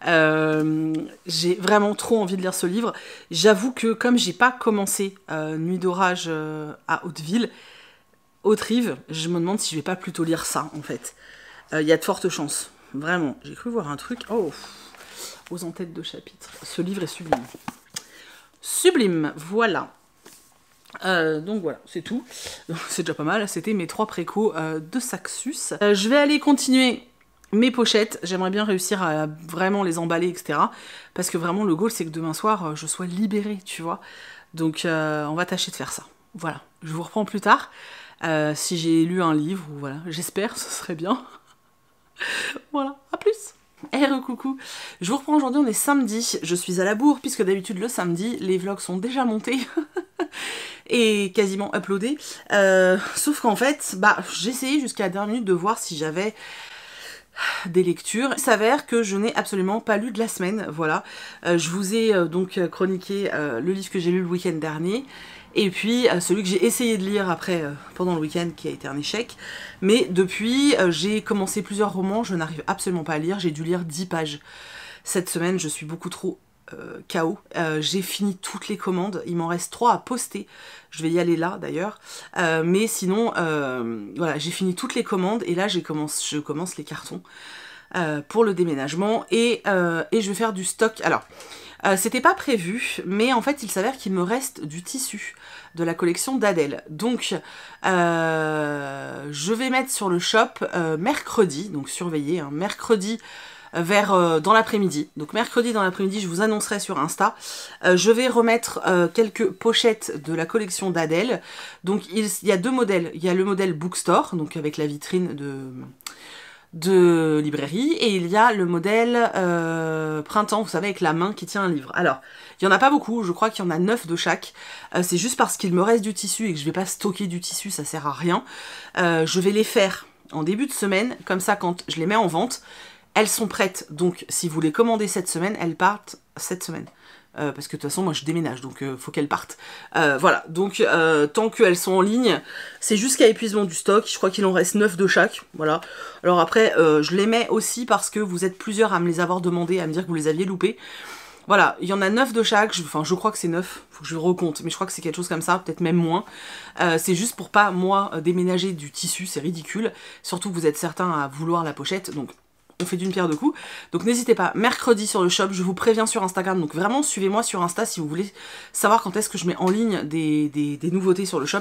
A: Euh, j'ai vraiment trop envie de lire ce livre. J'avoue que comme j'ai pas commencé euh, Nuit d'orage euh, à Hauteville, Haute-Rive, je me demande si je vais pas plutôt lire ça en fait. Il y a de fortes chances, vraiment. J'ai cru voir un truc. Oh, aux entêtes de chapitre. Ce livre est sublime. Sublime, voilà. donc voilà, c'est tout. C'est déjà pas mal. C'était mes trois précos de Saxus. je vais aller continuer mes pochettes, j'aimerais bien réussir à vraiment les emballer, etc. Parce que vraiment, le goal, c'est que demain soir, euh, je sois libérée, tu vois. Donc, euh, on va tâcher de faire ça. Voilà. Je vous reprends plus tard. Euh, si j'ai lu un livre, ou voilà. J'espère, ce serait bien. voilà. À plus! Hey, coucou Je vous reprends aujourd'hui, on est samedi, je suis à la bourre, puisque d'habitude le samedi, les vlogs sont déjà montés et quasiment uploadés. sauf qu'en fait, bah, j'ai essayé jusqu'à la dernière minute de voir si j'avais des lectures. Il s'avère que je n'ai absolument pas lu de la semaine, voilà. Euh, je vous ai euh, donc euh, chroniqué le livre que j'ai lu le week-end dernier, et puis celui que j'ai essayé de lire après, pendant le week-end, qui a été un échec. Mais depuis, j'ai commencé plusieurs romans, je n'arrive absolument pas à lire, j'ai dû lire 10 pages. Cette semaine, je suis beaucoup trop Chaos. Euh, euh, j'ai fini toutes les commandes, il m'en reste trois à poster. Je vais y aller là d'ailleurs. Euh, mais sinon, voilà, j'ai fini toutes les commandes et là je commence, les cartons pour le déménagement et, je vais faire du stock. Alors, c'était pas prévu, mais en fait il s'avère qu'il me reste du tissu de la collection d'Adèle. Donc je vais mettre sur le shop mercredi, donc surveillez, hein. mercredi vers euh, dans l'après-midi. Donc mercredi dans l'après-midi, je vous annoncerai sur Insta. Euh, je vais remettre euh, quelques pochettes de la collection d'Adèle. Donc il, y a deux modèles. Il y a le modèle Bookstore, donc avec la vitrine de librairie et il y a le modèle printemps, vous savez, avec la main qui tient un livre. Alors, il y en a pas beaucoup, je crois qu'il y en a 9 de chaque. c'est juste parce qu'il me reste du tissu et que je vais pas stocker du tissu, ça sert à rien. je vais les faire en début de semaine, comme ça quand je les mets en vente, elles sont prêtes, donc si vous les commandez cette semaine, elles partent cette semaine. Euh, parce que de toute façon, moi je déménage, donc euh, faut qu'elles partent. Euh, voilà, donc tant qu'elles sont en ligne, c'est jusqu'à épuisement du stock. Je crois qu'il en reste 9 de chaque. Voilà. Alors après, je les mets aussi parce que vous êtes plusieurs à me les avoir demandé, à me dire que vous les aviez loupées. Voilà, il y en a 9 de chaque, enfin je crois que c'est 9, faut que je recompte, mais je crois que c'est quelque chose comme ça, peut-être même moins. c'est juste pour pas, moi, déménager du tissu, c'est ridicule. Surtout vous êtes certains à vouloir la pochette, donc on fait d'une pierre deux coups. Donc n'hésitez pas, mercredi sur le shop, je vous préviens sur Instagram, donc vraiment suivez-moi sur Insta si vous voulez savoir quand est-ce que je mets en ligne des, nouveautés sur le shop.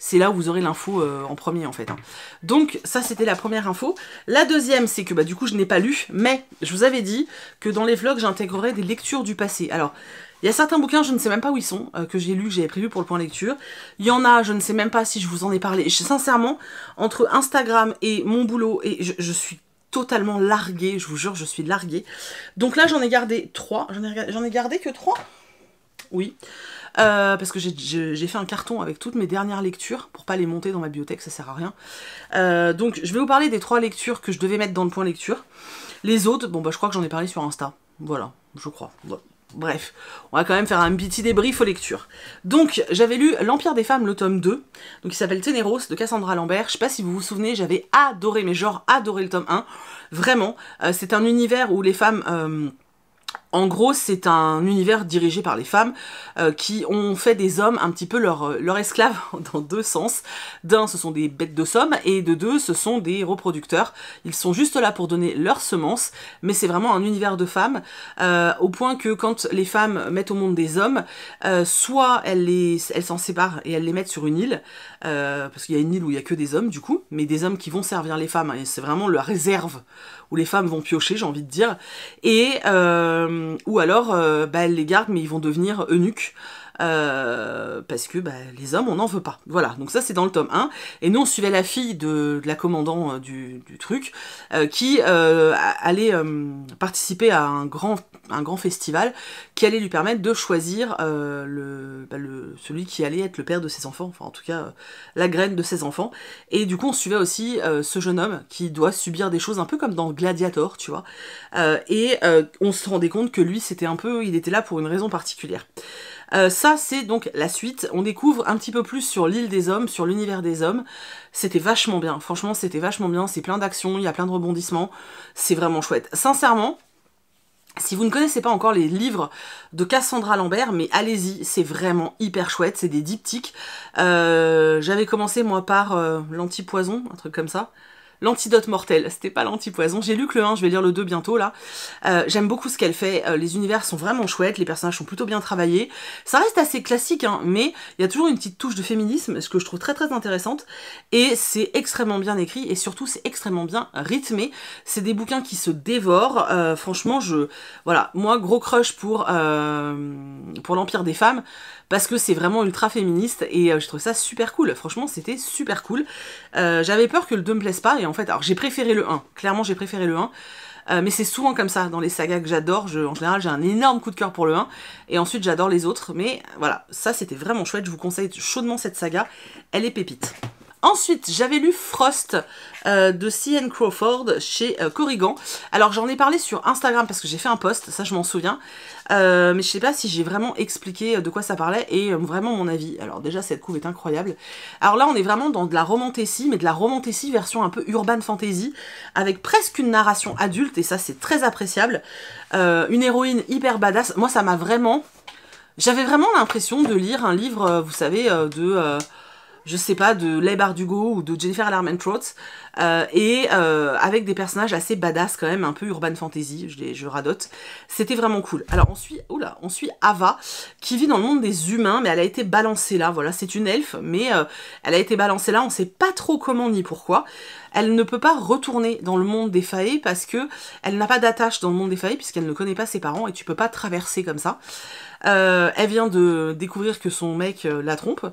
A: C'est là où vous aurez l'info euh, en premier en fait. Hein. Donc ça c'était la première info. La deuxième c'est que bah, du coup je n'ai pas lu, mais je vous avais dit que dans les vlogs j'intégrerai des lectures du passé. Alors il y a certains bouquins, je ne sais même pas où ils sont, euh, que j'ai lu, que j'avais prévu pour le point lecture. Il y en a, je ne sais même pas si je vous en ai parlé. sincèrement, entre Instagram et mon boulot, et je suis totalement larguée, je vous jure, je suis larguée. Donc là, j'en ai gardé 3. J'en ai, gardé que 3 Oui. Euh, parce que j'ai fait un carton avec toutes mes dernières lectures pour pas les monter dans ma bibliothèque, ça sert à rien. Euh, donc je vais vous parler des trois lectures que je devais mettre dans le point lecture. Les autres, bon bah je crois que j'en ai parlé sur Insta. Voilà, je crois. Voilà. Bref, on va quand même faire un petit débrief aux lectures. Donc, j'avais lu L'Empire des femmes, le tome 2, donc il s'appelle Ténéros de Cassandra Lambert. Je sais pas si vous vous souvenez, j'avais adoré, mais genre adoré le tome 1. Vraiment, euh, c'est un univers où les femmes... Euh, en gros, c'est un univers dirigé par les femmes euh, qui ont fait des hommes un petit peu leurs euh, leur esclaves dans deux sens. D'un, ce sont des bêtes de somme, et de deux, ce sont des reproducteurs. Ils sont juste là pour donner leur semence, mais c'est vraiment un univers de femmes, euh, au point que quand les femmes mettent au monde des hommes, soit elles s'en séparent et elles les mettent sur une île, parce qu'il y a une île où il n'y a que des hommes du coup, mais des hommes qui vont servir les femmes, et c'est vraiment leur réserve où les femmes vont piocher, j'ai envie de dire, et... Euh, ou alors, euh, bah, les gardes, mais ils vont devenir eunuques. Euh, parce que bah, les hommes, on n'en veut pas. Voilà, donc ça c'est dans le tome 1. Et nous, on suivait la fille de, la commandant euh, du, truc, euh, qui allait participer à un grand, un grand festival qui allait lui permettre de choisir bah, celui qui allait être le père de ses enfants, enfin en tout cas la graine de ses enfants. Et du coup, on suivait aussi ce jeune homme qui doit subir des choses un peu comme dans Gladiator, tu vois. et on se rendait compte que lui, c'était un peu, il était là pour une raison particulière. Euh, ça, c'est donc la suite. On découvre un petit peu plus sur l'île des hommes, sur l'univers des hommes. C'était vachement bien. Franchement, c'était vachement bien. C'est plein d'actions, il y a plein de rebondissements. C'est vraiment chouette. Sincèrement, si vous ne connaissez pas encore les livres de Cassandra Lambert, mais allez-y, c'est vraiment hyper chouette, c'est des diptyques. Euh, j'avais commencé moi par euh, l'antipoison, un truc comme ça l'antidote mortel. C'était pas l'antipoison. J'ai lu que le 1, je vais lire le 2 bientôt là. Euh, j'aime beaucoup ce qu'elle fait. Euh, les univers sont vraiment chouettes, les personnages sont plutôt bien travaillés. Ça reste assez classique, hein, mais il y a toujours une petite touche de féminisme, ce que je trouve très très intéressante. Et c'est extrêmement bien écrit et surtout c'est extrêmement bien rythmé. C'est des bouquins qui se dévorent. Euh, franchement, je voilà, moi gros crush pour pour l'Empire des femmes parce que c'est vraiment ultra féministe et je trouve ça super cool. Franchement, c'était super cool. J'avais peur que le 2 me plaise pas en fait. Alors j'ai préféré le 1, clairement j'ai préféré le 1. Euh, mais c'est souvent comme ça dans les sagas que j'adore. En général, j'ai un énorme coup de cœur pour le 1. Et ensuite, j'adore les autres. Mais voilà, ça c'était vraiment chouette. Je vous conseille chaudement cette saga. Elle est pépite. Ensuite, j'avais lu Frost euh, de C.N. Crawford chez euh, Corrigan. Alors, j'en ai parlé sur Instagram parce que j'ai fait un post, ça je m'en souviens. Euh, mais je sais pas si j'ai vraiment expliqué de quoi ça parlait et vraiment mon avis. Alors déjà, cette couve est incroyable. Alors là, on est vraiment dans de la romantétie, mais de la romantétie version un peu urban fantasy, avec presque une narration adulte, et ça c'est très appréciable. une héroïne hyper badass. Moi, ça m'a vraiment... J'avais vraiment l'impression de lire un livre, vous savez, de je sais pas, de Leigh Bardugo ou de Jennifer Trotz. Euh, et euh, avec des personnages assez badass quand même, un peu urban fantasy, je, les, je radote. C'était vraiment cool. Alors on suit, oula, on suit Ava, qui vit dans le monde des humains, mais elle a été balancée là, voilà, c'est une elfe, mais euh, elle a été balancée là, on sait pas trop comment ni pourquoi. Elle ne peut pas retourner dans le monde des faées parce que elle n'a pas d'attache dans le monde des faées puisqu'elle ne connaît pas ses parents et tu peux pas traverser comme ça. elle vient de découvrir que son mec la trompe.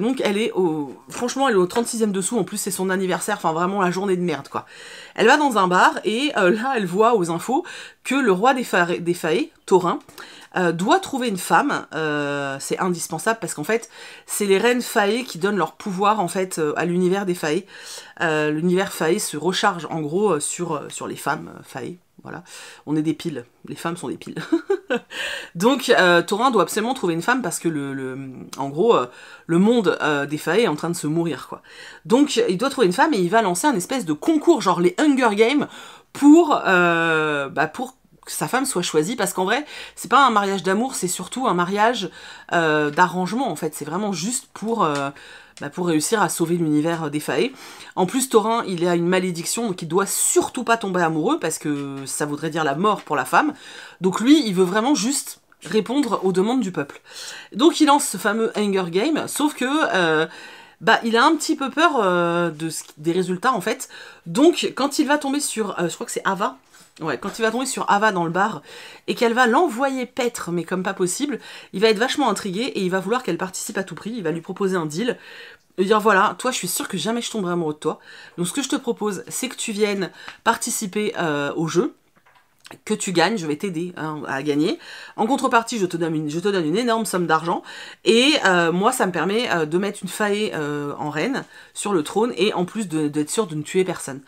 A: donc elle est au... Franchement, elle est au 36e dessous. En plus, c'est son anniversaire. Enfin, vraiment, la journée de merde, quoi. Elle va dans un bar et euh, là, elle voit aux infos que le roi des, des Taurin, euh, doit trouver une femme. Euh, c'est indispensable parce qu'en fait, c'est les reines Faé qui donnent leur pouvoir en fait à l'univers des Faé. l'univers Faé se recharge en gros sur, sur les femmes Faé. Voilà. On est des piles. Les femmes sont des piles. Donc, euh, Thorin doit absolument trouver une femme parce que, le, en gros, euh, le monde euh, des Fae est en train de se mourir, quoi. Donc, il doit trouver une femme et il va lancer un espèce de concours, genre les Hunger Games, pour, bah, pour que sa femme soit choisie parce qu'en vrai c'est pas un mariage d'amour c'est surtout un mariage d'arrangement en fait c'est vraiment juste pour bah, pour réussir à sauver l'univers euh, des En plus, Thorin, il a une malédiction, donc il doit surtout pas tomber amoureux, parce que ça voudrait dire la mort pour la femme. Donc lui, il veut vraiment juste répondre aux demandes du peuple. Donc il lance ce fameux anger Game, sauf que... Euh, bah, il a un petit peu peur euh, des résultats en fait. Donc, quand il va tomber sur, je crois que c'est Ava, Ouais, quand il va tomber sur Ava dans le bar et qu'elle va l'envoyer paître, mais comme pas possible, il va être vachement intrigué et il va vouloir qu'elle participe à tout prix. Il va lui proposer un deal. dire voilà, toi je suis sûr que jamais je tomberai amoureux de toi. Donc ce que je te propose, c'est que tu viennes participer euh, au jeu que tu gagnes, je vais t'aider hein, à gagner. En contrepartie, je te donne une, énorme somme d'argent. Et euh, moi, ça me permet euh, de mettre une faille euh, en reine sur le trône et en plus d'être sûre de ne tuer personne.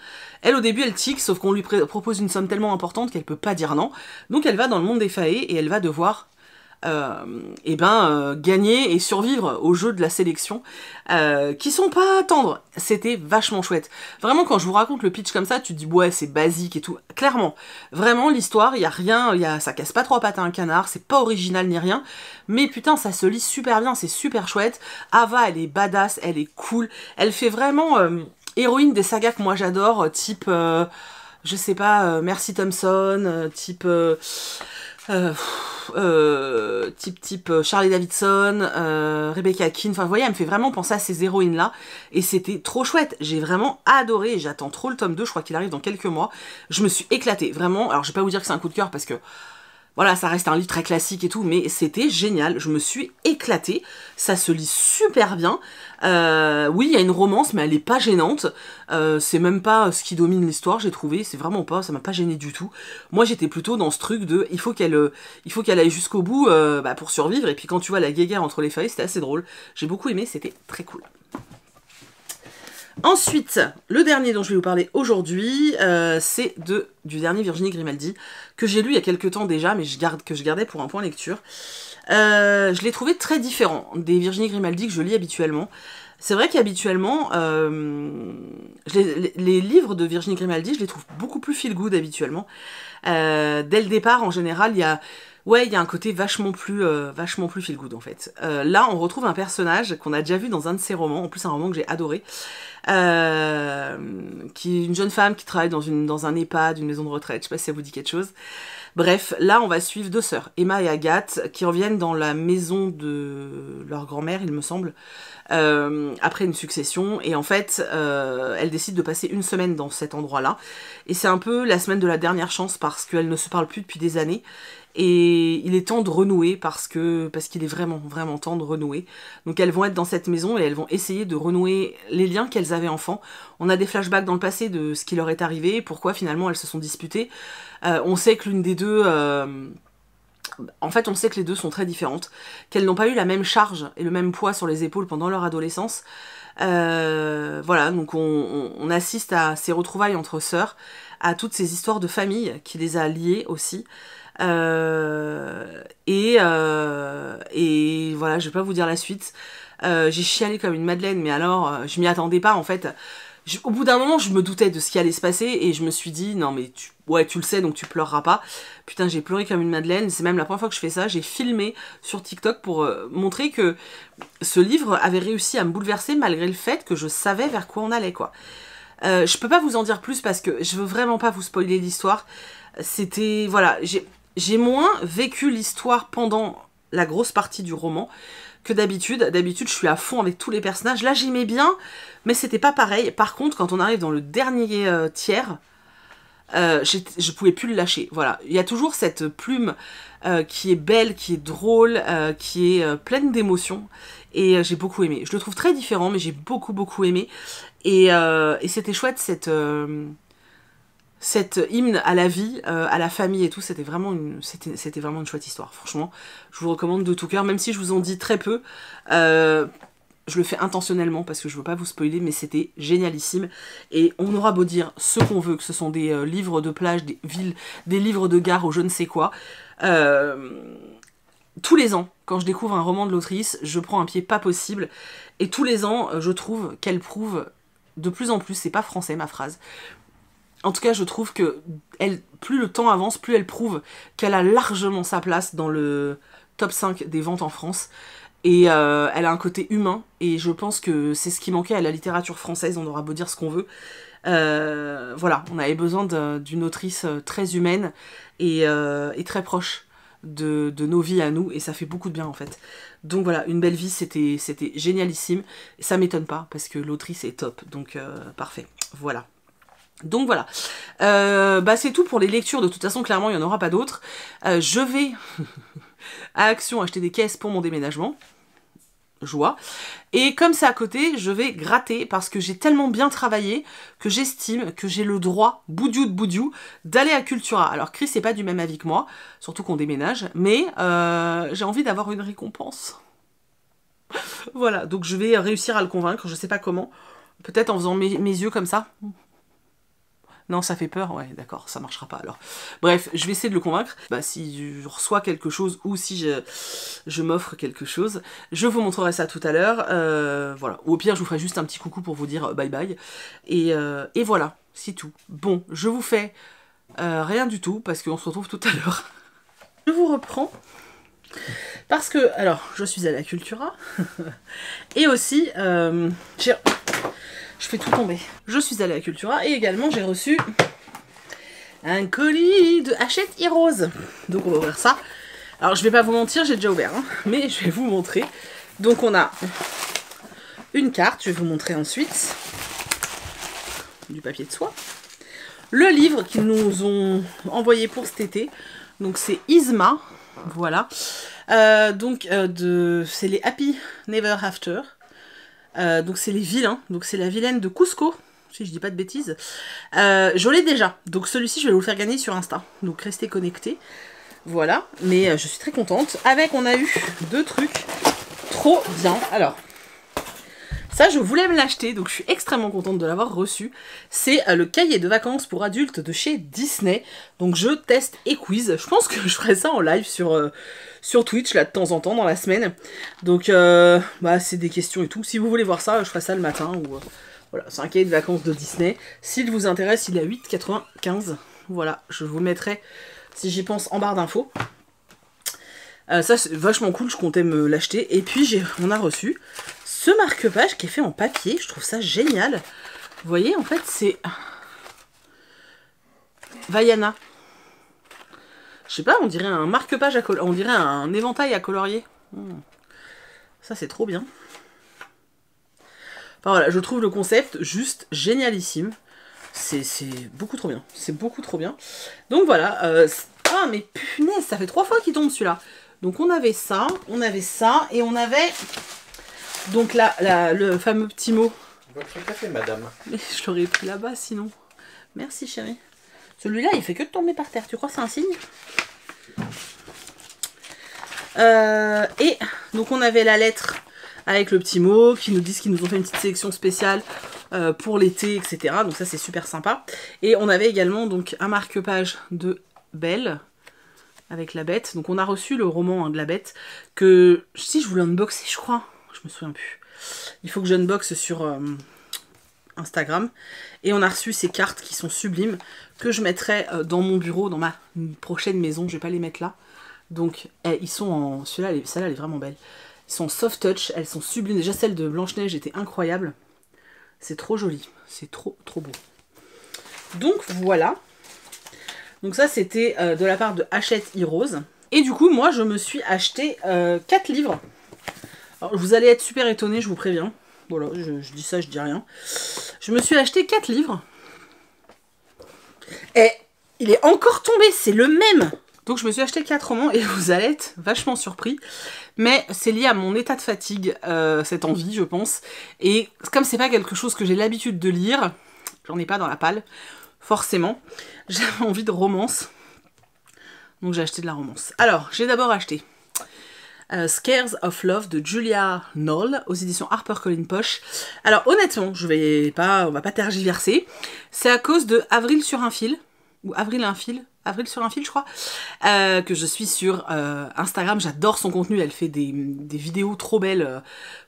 A: Elle, au début, elle tique, sauf qu'on lui propose une somme tellement importante qu'elle peut pas dire non. Donc, elle va dans le monde des faées et elle va devoir et euh, eh ben, euh, gagner et survivre au jeu de la sélection, euh, qui sont pas tendres. C'était vachement chouette. Vraiment, quand je vous raconte le pitch comme ça, tu te dis, ouais, c'est basique et tout. Clairement, vraiment, l'histoire, il y a rien, y a, ça casse pas trois pattes à un canard, c'est pas original ni rien, mais putain, ça se lit super bien, c'est super chouette. Ava, elle est badass, elle est cool, elle fait vraiment héroïne des sagas que moi j'adore, type, je sais pas, Merci Mercy Thompson, type... Euh, euh, type type euh, Charlie Davidson, euh, Rebecca Keane, enfin vous voyez, elle me fait vraiment penser à ces héroïnes là et c'était trop chouette. J'ai vraiment adoré, j'attends trop le tome 2, je crois qu'il arrive dans quelques mois. Je me suis éclatée, vraiment. Alors je vais pas vous dire que c'est un coup de cœur parce que voilà, ça reste un livre très classique et tout, mais c'était génial. Je me suis éclatée. Ça se lit super bien. Euh, oui, il y a une romance, mais elle n'est pas gênante. Euh, c'est même pas ce qui domine l'histoire, j'ai trouvé. C'est vraiment pas, ça m'a pas gêné du tout. Moi, j'étais plutôt dans ce truc de, il faut qu'elle, il faut qu'elle aille jusqu'au bout euh, bah, pour survivre. Et puis quand tu vois la guéguerre entre les feuilles, c'était assez drôle. J'ai beaucoup aimé, c'était très cool. Ensuite, le dernier dont je vais vous parler aujourd'hui, euh, c'est de, du dernier Virginie Grimaldi, que j'ai lu il y a quelques temps déjà, mais que je gardais pour un point lecture. Euh, je l'ai trouvé très différent des Virginie Grimaldi que je lis habituellement. C'est vrai qu'habituellement, euh, les, les, livres de Virginie Grimaldi, je les trouve beaucoup plus feel-good habituellement. dès le départ, en général, il y a Ouais, il y a un côté vachement plus, euh, vachement plus feel good en fait. Euh, là, on retrouve un personnage qu'on a déjà vu dans un de ses romans, en plus un roman que j'ai adoré, euh, qui est une jeune femme qui travaille dans, une, dans un EHPAD, une maison de retraite, je sais pas si ça vous dit quelque chose. Bref, là, on va suivre deux sœurs, Emma et Agathe, qui reviennent dans la maison de leur grand-mère, il me semble, après une succession. Et en fait, elles décident de passer une semaine dans cet endroit-là. Et c'est un peu la semaine de la dernière chance parce qu'elles ne se parlent plus depuis des années. Et il est temps de renouer parce que parce qu'il est vraiment, vraiment temps de renouer. Donc elles vont être dans cette maison et elles vont essayer de renouer les liens qu'elles avaient enfants. On a des flashbacks dans le passé de ce qui leur est arrivé, pourquoi finalement elles se sont disputées. Euh, on sait que l'une des deux... Euh, en fait, on sait que les deux sont très différentes, qu'elles n'ont pas eu la même charge et le même poids sur les épaules pendant leur adolescence. Euh, voilà, donc on, on, assiste à ces retrouvailles entre sœurs, à toutes ces histoires de famille qui les a liées aussi. Euh, et, euh, et voilà, je vais pas vous dire la suite. Euh, j'ai chialé comme une madeleine, mais alors je m'y attendais pas en fait. au bout d'un moment, je me doutais de ce qui allait se passer et je me suis dit non mais tu, ouais tu le sais donc tu pleureras pas. Putain, j'ai pleuré comme une madeleine. C'est même la première fois que je fais ça. J'ai filmé sur TikTok pour montrer que ce livre avait réussi à me bouleverser malgré le fait que je savais vers quoi on allait quoi. je peux pas vous en dire plus parce que je veux vraiment pas vous spoiler l'histoire. C'était voilà, j'ai j'ai moins vécu l'histoire pendant la grosse partie du roman que d'habitude. D'habitude, je suis à fond avec tous les personnages. Là, j'aimais bien, mais c'était pas pareil. Par contre, quand on arrive dans le dernier euh, tiers, euh, je je pouvais plus le lâcher. Voilà, il y a toujours cette plume euh, qui est belle, qui est drôle, qui est pleine d'émotions. Et j'ai beaucoup aimé. Je le trouve très différent, mais j'ai beaucoup, beaucoup aimé. Et, et c'était chouette cette cette hymne à la vie, euh, à la famille et tout, c'était vraiment, une, c'était, vraiment une chouette histoire. Franchement, je vous recommande de tout cœur, même si je vous en dis très peu. Euh, je le fais intentionnellement parce que je veux pas vous spoiler, mais c'était génialissime. Et on aura beau dire ce qu'on veut, que ce sont des euh, livres de plage, des villes, des livres de gare ou je ne sais quoi. tous les ans, quand je découvre un roman de l'autrice, je prends un pied pas possible. Et tous les ans, je trouve qu'elle prouve de plus en plus, c'est pas français ma phrase, en tout cas, je trouve que elle, plus le temps avance, plus elle prouve qu'elle a largement sa place dans le top 5 des ventes en France. Et euh, elle a un côté humain, et je pense que c'est ce qui manquait à la littérature française, on aura beau dire ce qu'on veut. Euh, voilà, on avait besoin d'une autrice euh, très humaine et, très proche de, nos vies à nous, et ça fait beaucoup de bien en fait. Donc voilà, Une belle vie, c'était génialissime, ça m'étonne pas, parce que l'autrice est top, donc parfait, voilà. Donc voilà, euh, bah c'est tout pour les lectures, de toute façon clairement il n'y en aura pas d'autres. Euh, je vais à Action acheter des caisses pour mon déménagement, joie. Et comme c'est à côté, je vais gratter parce que j'ai tellement bien travaillé que j'estime que j'ai le droit, boudiou de boudiou, d'aller à Cultura. Alors Chris n'est pas du même avis que moi, surtout qu'on déménage, mais euh, j'ai envie d'avoir une récompense. voilà, donc je vais réussir à le convaincre, je ne sais pas comment. Peut-être en faisant mes yeux comme ça. Non, ça fait peur, ouais, d'accord, ça marchera pas alors. Bref, je vais essayer de le convaincre. Bah, si je reçois quelque chose ou si je, je m'offre quelque chose, je vous montrerai ça tout à l'heure. Euh, voilà, ou au pire, je vous ferai juste un petit coucou pour vous dire euh, bye bye. Euh, et, voilà, c'est tout. Bon, je vous fais rien du tout parce qu'on se retrouve tout à l'heure. Je vous reprends. Parce que, alors, je suis à la Cultura, et aussi, j'ai je fais tout tomber. Je suis allée à Cultura et également j'ai reçu un colis de Hachette Heroes. Donc on va ouvrir ça. Alors je vais pas vous mentir, j'ai déjà ouvert, hein, mais je vais vous montrer. Donc on a une carte, je vais vous montrer ensuite, du papier de soie. Le livre qu'ils nous ont envoyé pour cet été, donc c'est Isma, voilà. Euh, donc euh, de, c'est les Happy Never After. Euh, donc c'est les vilains, donc c'est la vilaine de Cusco, si je dis pas de bêtises. Euh, je l'ai déjà, donc celui-ci je vais vous le faire gagner sur Insta, donc restez connectés. Voilà, mais euh, je suis très contente. Avec on a eu deux trucs trop bien. Alors, ça, je voulais me l'acheter, donc je suis extrêmement contente de l'avoir reçu. C'est euh, le cahier de vacances pour adultes de chez Disney. Donc je teste et quiz. Je pense que je ferai ça en live sur, euh, sur Twitch, là, de temps en temps, dans la semaine. Donc, euh, bah, c'est des questions et tout. Si vous voulez voir ça, je ferai ça le matin. voilà, c'est un cahier de vacances de Disney. S'il vous intéresse, il est à 8,95. Voilà, je vous le mettrai, si j'y pense, en barre d'infos. Euh, ça, c'est vachement cool, je comptais me l'acheter. Et puis, on a reçu ce marque-page qui est fait en papier. Je trouve ça génial. Vous voyez, en fait, c'est... Vaiana. Je sais pas, on dirait un marque-page à On dirait un éventail à colorier. Hmm. Ça, c'est trop bien. Enfin, voilà, je trouve le concept juste génialissime. C'est beaucoup trop bien. C'est beaucoup trop bien. Donc voilà. Euh, ah, mais punaise, ça fait trois fois qu'il tombe celui-là. Donc on avait ça, on avait ça, et on avait donc là, le fameux petit mot. Votre café, madame. je l'aurais pris là-bas sinon. Merci chérie. Celui-là, il fait que de tomber par terre. Tu crois que c'est un signe euh, Et donc on avait la lettre avec le petit mot qui nous disent qu'ils nous ont fait une petite sélection spéciale euh, pour l'été, etc. Donc ça c'est super sympa. Et on avait également donc un marque-page de Belle avec la bête. Donc on a reçu le roman hein, de la bête que si je voulais unboxer, je crois, je me souviens plus. Il faut que j'unboxe sur euh, Instagram. Et on a reçu ces cartes qui sont sublimes que je mettrai euh, dans mon bureau, dans ma prochaine maison. Je vais pas les mettre là. Donc eh, ils sont en celle-là, elle est vraiment belle. Ils sont en soft touch, elles sont sublimes. Déjà celle de Blanche Neige était incroyable. C'est trop joli, c'est trop trop beau. Donc voilà, donc ça, c'était euh, de la part de Hachette Heroes. Et du coup, moi, je me suis acheté 4 euh, livres. Alors, vous allez être super étonnés, je vous préviens. Voilà, je, dis ça, je dis rien. Je me suis acheté 4 livres. Et il est encore tombé, c'est le même donc je me suis acheté 4 romans et vous allez être vachement surpris. Mais c'est lié à mon état de fatigue, euh, cette envie je pense. Et comme c'est pas quelque chose que j'ai l'habitude de lire, j'en ai pas dans la palle, forcément. J'ai envie de romance. Donc j'ai acheté de la romance. Alors, j'ai d'abord acheté euh, Scares of Love de Julia Knoll aux éditions HarperCollins Poche. Alors honnêtement, je vais pas, on va pas tergiverser. C'est à cause de Avril sur un fil ou Avril un fil, Avril sur un fil, je crois, euh, que je suis sur euh, Instagram. J'adore son contenu, elle fait des, vidéos trop belles euh,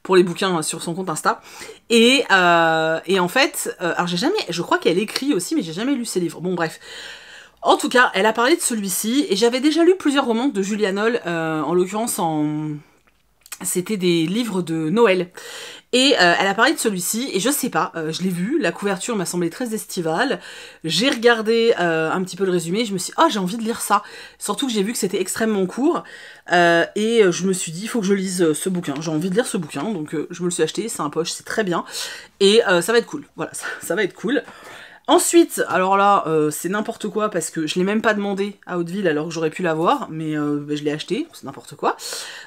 A: pour les bouquins sur son compte Insta. Et, et en fait, alors j'ai jamais, je crois qu'elle écrit aussi, mais j'ai jamais lu ses livres. Bon, bref. En tout cas, elle a parlé de celui-ci, et j'avais déjà lu plusieurs romans de Julianol, Noll, en l'occurrence en c'était des livres de Noël. Et euh, elle a parlé de celui-ci, et je sais pas, euh, je l'ai vu, la couverture m'a semblé très estivale. J'ai regardé euh, un petit peu le résumé, je me suis dit, Oh, j'ai envie de lire ça. Surtout que j'ai vu que c'était extrêmement court, et je me suis dit, il faut que je lise ce bouquin. J'ai envie de lire ce bouquin, donc je me le suis acheté, c'est un poche, c'est très bien. Et ça va être cool, voilà, ça va être cool. Ensuite, alors là, euh, c'est n'importe quoi parce que je l'ai même pas demandé à Hauteville alors que j'aurais pu l'avoir, mais euh, bah, je l'ai acheté, c'est n'importe quoi.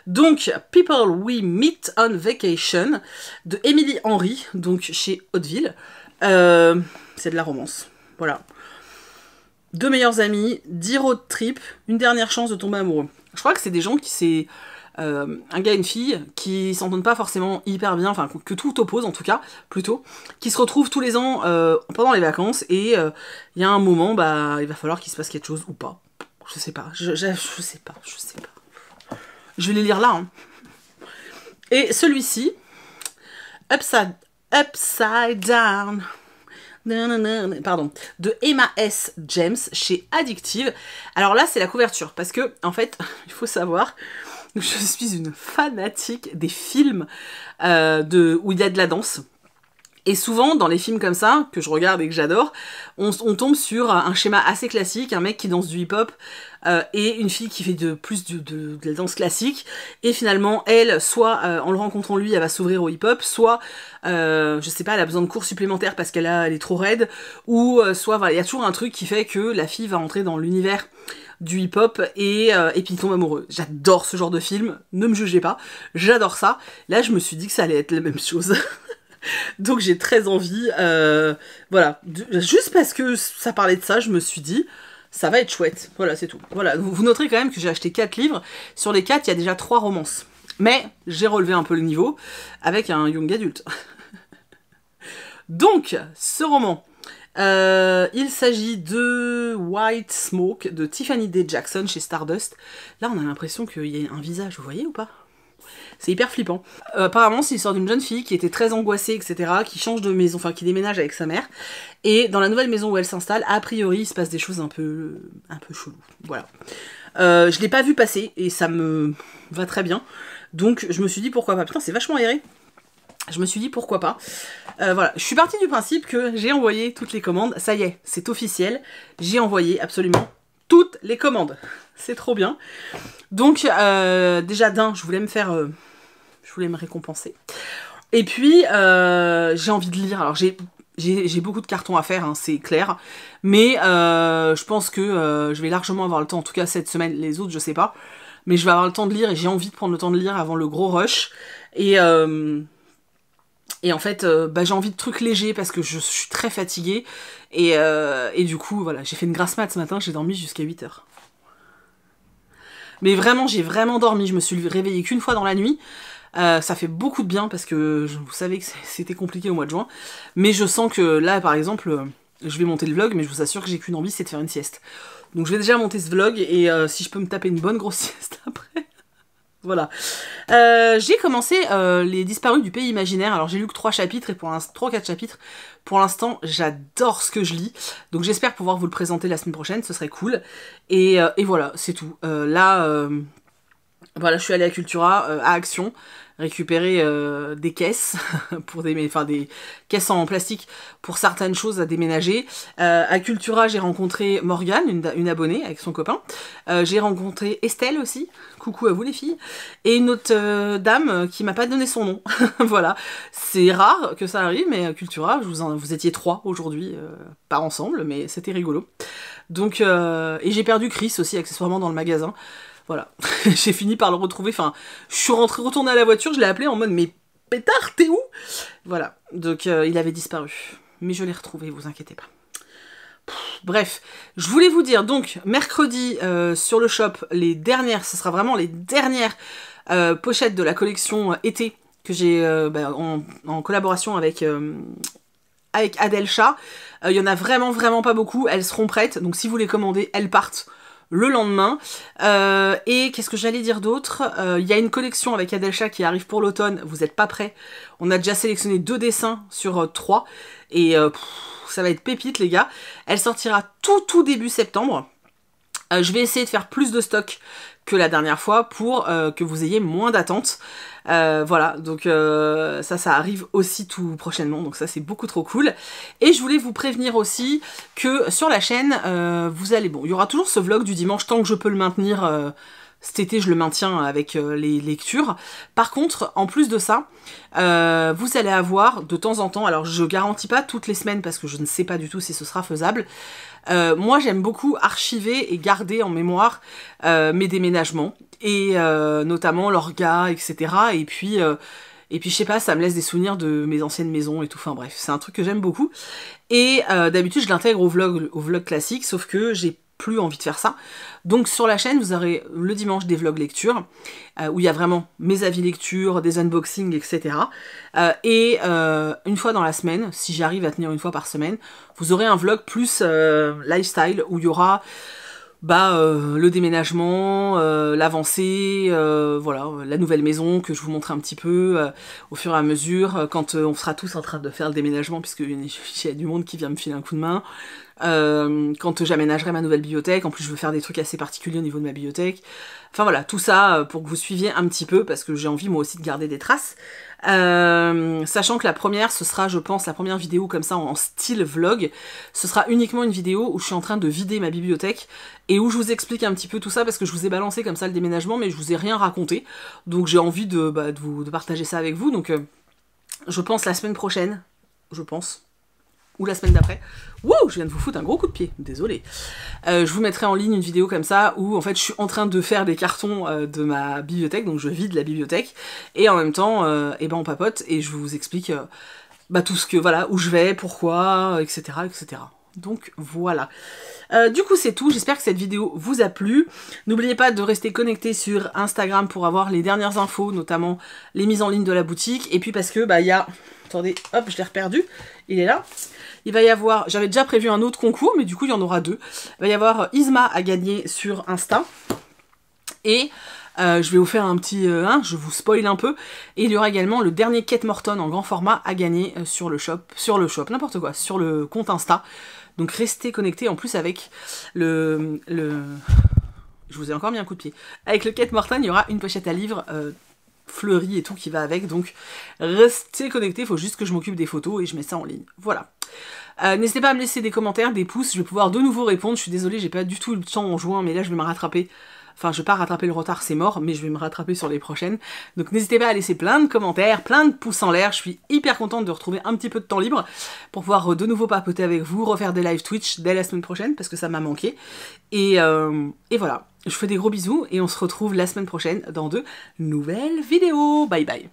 A: Donc, People We Meet on Vacation de Emily Henry, donc chez Hauteville. Euh, c'est de la romance, voilà. Deux meilleurs amis, 10 road trip, une dernière chance de tomber amoureux. Je crois que c'est des gens qui s'est euh, un gars et une fille qui s'entendent pas forcément hyper bien, enfin que tout oppose en tout cas, plutôt, qui se retrouvent tous les ans euh, pendant les vacances et euh, il y a un moment, bah il va falloir qu'il se passe quelque chose ou pas. Je sais pas, je, sais pas, je sais pas. Je vais les lire là. Hein. Et celui-ci, Upside, upside Down, pardon, de Emma S. James chez Addictive. Alors là, c'est la couverture, parce que, en fait, il faut savoir je suis une fanatique des films euh, de, où il y a de la danse. Et souvent, dans les films comme ça, que je regarde et que j'adore, on, tombe sur un schéma assez classique, un mec qui danse du hip-hop euh, et une fille qui fait de plus de, la danse classique. Et finalement, elle, soit euh, en le rencontrant lui, elle va s'ouvrir au hip-hop, soit, je sais pas, elle a besoin de cours supplémentaires parce qu'elle est trop raide, ou soit, il y a toujours un truc qui fait que la fille va entrer dans l'univers du hip-hop euh, et, puis ils tombent amoureux. J'adore ce genre de film, ne me jugez pas, j'adore ça. Là, je me suis dit que ça allait être la même chose. Donc j'ai très envie, euh, voilà, juste parce que ça parlait de ça, je me suis dit, ça va être chouette, voilà, c'est tout. Voilà, vous noterez quand même que j'ai acheté 4 livres, sur les 4, il y a déjà 3 romances. Mais j'ai relevé un peu le niveau avec un young adulte. Donc, ce roman, euh, il s'agit de White Smoke de Tiffany D. Jackson chez Stardust. Là, on a l'impression qu'il y a un visage, vous voyez ou pas c'est hyper flippant. Euh, apparemment, c'est l'histoire d'une jeune fille qui était très angoissée, etc., qui change de maison, enfin qui déménage avec sa mère. Et dans la nouvelle maison où elle s'installe, a priori, il se passe des choses un peu, un peu cheloues. Voilà. Euh, je l'ai pas vu passer et ça me va très bien. Donc je me suis dit pourquoi pas. Putain, c'est vachement aéré. Je me suis dit pourquoi pas. Euh, voilà, je suis partie du principe que j'ai envoyé toutes les commandes. Ça y est, c'est officiel. J'ai envoyé absolument toutes les commandes. C'est trop bien. Donc euh, déjà d'un, je voulais me faire, euh, je voulais me récompenser. Et puis j'ai envie de lire. Alors j'ai beaucoup de cartons à faire, hein, c'est clair. Mais je pense que je vais largement avoir le temps, en tout cas cette semaine, les autres je sais pas. Mais je vais avoir le temps de lire et j'ai envie de prendre le temps de lire avant le gros rush. Et et en fait, euh, bah, j'ai envie de trucs légers parce que je suis très fatiguée. Euh, et, du coup, voilà, j'ai fait une grasse mat ce matin, j'ai dormi jusqu'à 8 heures. Mais vraiment, j'ai vraiment dormi. Je me suis réveillée qu'une fois dans la nuit. Euh, ça fait beaucoup de bien parce que vous savez que c'était compliqué au mois de juin. Mais je sens que là, par exemple, je vais monter le vlog, mais je vous assure que j'ai qu'une envie, c'est de faire une sieste. Donc je vais déjà monter ce vlog et si je peux me taper une bonne grosse sieste après. voilà. Euh, j'ai commencé euh, Les Disparus du Pays Imaginaire. Alors j'ai lu que 3 chapitres et pour l'instant 3-4 chapitres. Pour l'instant, j'adore ce que je lis. Donc j'espère pouvoir vous le présenter la semaine prochaine, ce serait cool. Et, euh, et voilà, c'est tout. là, voilà, je suis allée à Cultura, à Action récupérer euh, des caisses pour des, des caisses en plastique pour certaines choses à déménager. à euh, Cultura, j'ai rencontré Morgane, une, abonnée avec son copain. Euh, j'ai rencontré Estelle aussi. Coucou à vous les filles. Et une autre dame qui m'a pas donné son nom. voilà, c'est rare que ça arrive, mais à Cultura, vous, vous étiez trois aujourd'hui, pas ensemble, mais c'était rigolo. Donc, et j'ai perdu Chris aussi accessoirement dans le magasin. Voilà. j'ai fini par le retrouver. Enfin, je suis rentré, retourné à la voiture, je l'ai appelé en mode mais pétard, t'es où Voilà. Donc euh, il avait disparu. Mais je l'ai retrouvé, vous inquiétez pas. Bref, je voulais vous dire, donc, mercredi, euh, sur le shop, les dernières, ce sera vraiment les dernières euh, pochettes de la collection été que j'ai bah, en, collaboration avec, avec Adèle Chat. Il y en a vraiment, vraiment pas beaucoup. Elles seront prêtes, donc si vous les commandez, elles partent le lendemain. Euh, et qu'est-ce que j'allais dire d'autre Il euh, y a une collection avec Adelcha qui arrive pour l'automne, vous n'êtes pas prêts. On a déjà sélectionné deux dessins sur euh, trois. Et ça va être pépite les gars. Elle sortira tout tout début septembre. je vais essayer de faire plus de stock que la dernière fois pour euh, que vous ayez moins d'attentes. Euh, voilà, donc euh, ça, ça arrive aussi tout prochainement, donc ça c'est beaucoup trop cool. Et je voulais vous prévenir aussi que sur la chaîne, vous allez, bon, il y aura toujours ce vlog du dimanche tant que je peux le maintenir. cet été, je le maintiens avec les lectures. Par contre, en plus de ça, vous allez avoir de temps en temps, alors je garantis pas toutes les semaines parce que je ne sais pas du tout si ce sera faisable, euh, moi, j'aime beaucoup archiver et garder en mémoire euh, mes déménagements, et euh, notamment l'orga, etc. Et puis, et puis, je sais pas, ça me laisse des souvenirs de mes anciennes maisons et tout. Enfin bref, c'est un truc que j'aime beaucoup. Et d'habitude, je l'intègre au vlog, au vlog classique, sauf que j'ai plus envie de faire ça. Donc sur la chaîne, vous aurez le dimanche des vlogs lecture, euh, où il y a vraiment mes avis lecture, des unboxings, etc. et euh, euh, une fois dans la semaine, si j'arrive à tenir une fois par semaine, vous aurez un vlog plus lifestyle, où il y aura bah, le déménagement, l'avancée, voilà, la nouvelle maison que je vous montre un petit peu au fur et à mesure, quand on sera tous en train de faire le déménagement, puisque il y a du monde qui vient me filer un coup de main euh, quand j'aménagerai ma nouvelle bibliothèque. En plus, je veux faire des trucs assez particuliers au niveau de ma bibliothèque. Enfin voilà, tout ça euh, pour que vous suiviez un petit peu, parce que j'ai envie moi aussi de garder des traces. Euh, sachant que la première, ce sera, je pense, la première vidéo comme ça en style vlog, ce sera uniquement une vidéo où je suis en train de vider ma bibliothèque et où je vous explique un petit peu tout ça parce que je vous ai balancé comme ça le déménagement, mais je vous ai rien raconté. Donc j'ai envie de, bah, vous, partager ça avec vous. Donc euh, je pense la semaine prochaine, je pense, ou la semaine d'après. Wow, je viens de vous foutre un gros coup de pied, désolé. Euh, je vous mettrai en ligne une vidéo comme ça où en fait je suis en train de faire des cartons euh, de ma bibliothèque, donc je vide la bibliothèque, et en même temps, euh, eh ben on papote et je vous explique bah, tout ce que voilà, où je vais, pourquoi, etc. Donc voilà. du coup c'est tout, j'espère que cette vidéo vous a plu. N'oubliez pas de rester connecté sur Instagram pour avoir les dernières infos, notamment les mises en ligne de la boutique. Et puis parce que bah il y a. Attendez, hop, je l'ai reperdu il est là. Il va y avoir, j'avais déjà prévu un autre concours, mais du coup il y en aura deux. Il va y avoir euh, Isma à gagner sur Insta. Et euh, je vais vous faire un petit... Euh, hein, je vous spoil un peu. Et il y aura également le dernier Kate Morton en grand format à gagner sur le shop, sur le shop, n'importe quoi, sur le compte Insta. Donc restez connectés en plus avec le... Je vous ai encore mis un coup de pied. Avec le Kate Morton, il y aura une pochette à livre fleurie et tout qui va avec. Donc restez connectés, faut juste que je m'occupe des photos et je mets ça en ligne. Voilà. Euh, n'hésitez pas à me laisser des commentaires, des pouces, je vais pouvoir de nouveau répondre. Je suis désolée, j'ai pas du tout le temps en juin, mais là je vais me rattraper Enfin, je vais pas rattraper le retard, c'est mort, mais je vais me rattraper sur les prochaines. Donc n'hésitez pas à laisser plein de commentaires, plein de pouces en l'air. Je suis hyper contente de retrouver un petit peu de temps libre pour pouvoir de nouveau papoter avec vous, refaire des live Twitch dès la semaine prochaine parce que ça m'a manqué. Et, euh, et voilà. Je fais des gros bisous et on se retrouve la semaine prochaine dans de nouvelles vidéos. Bye bye.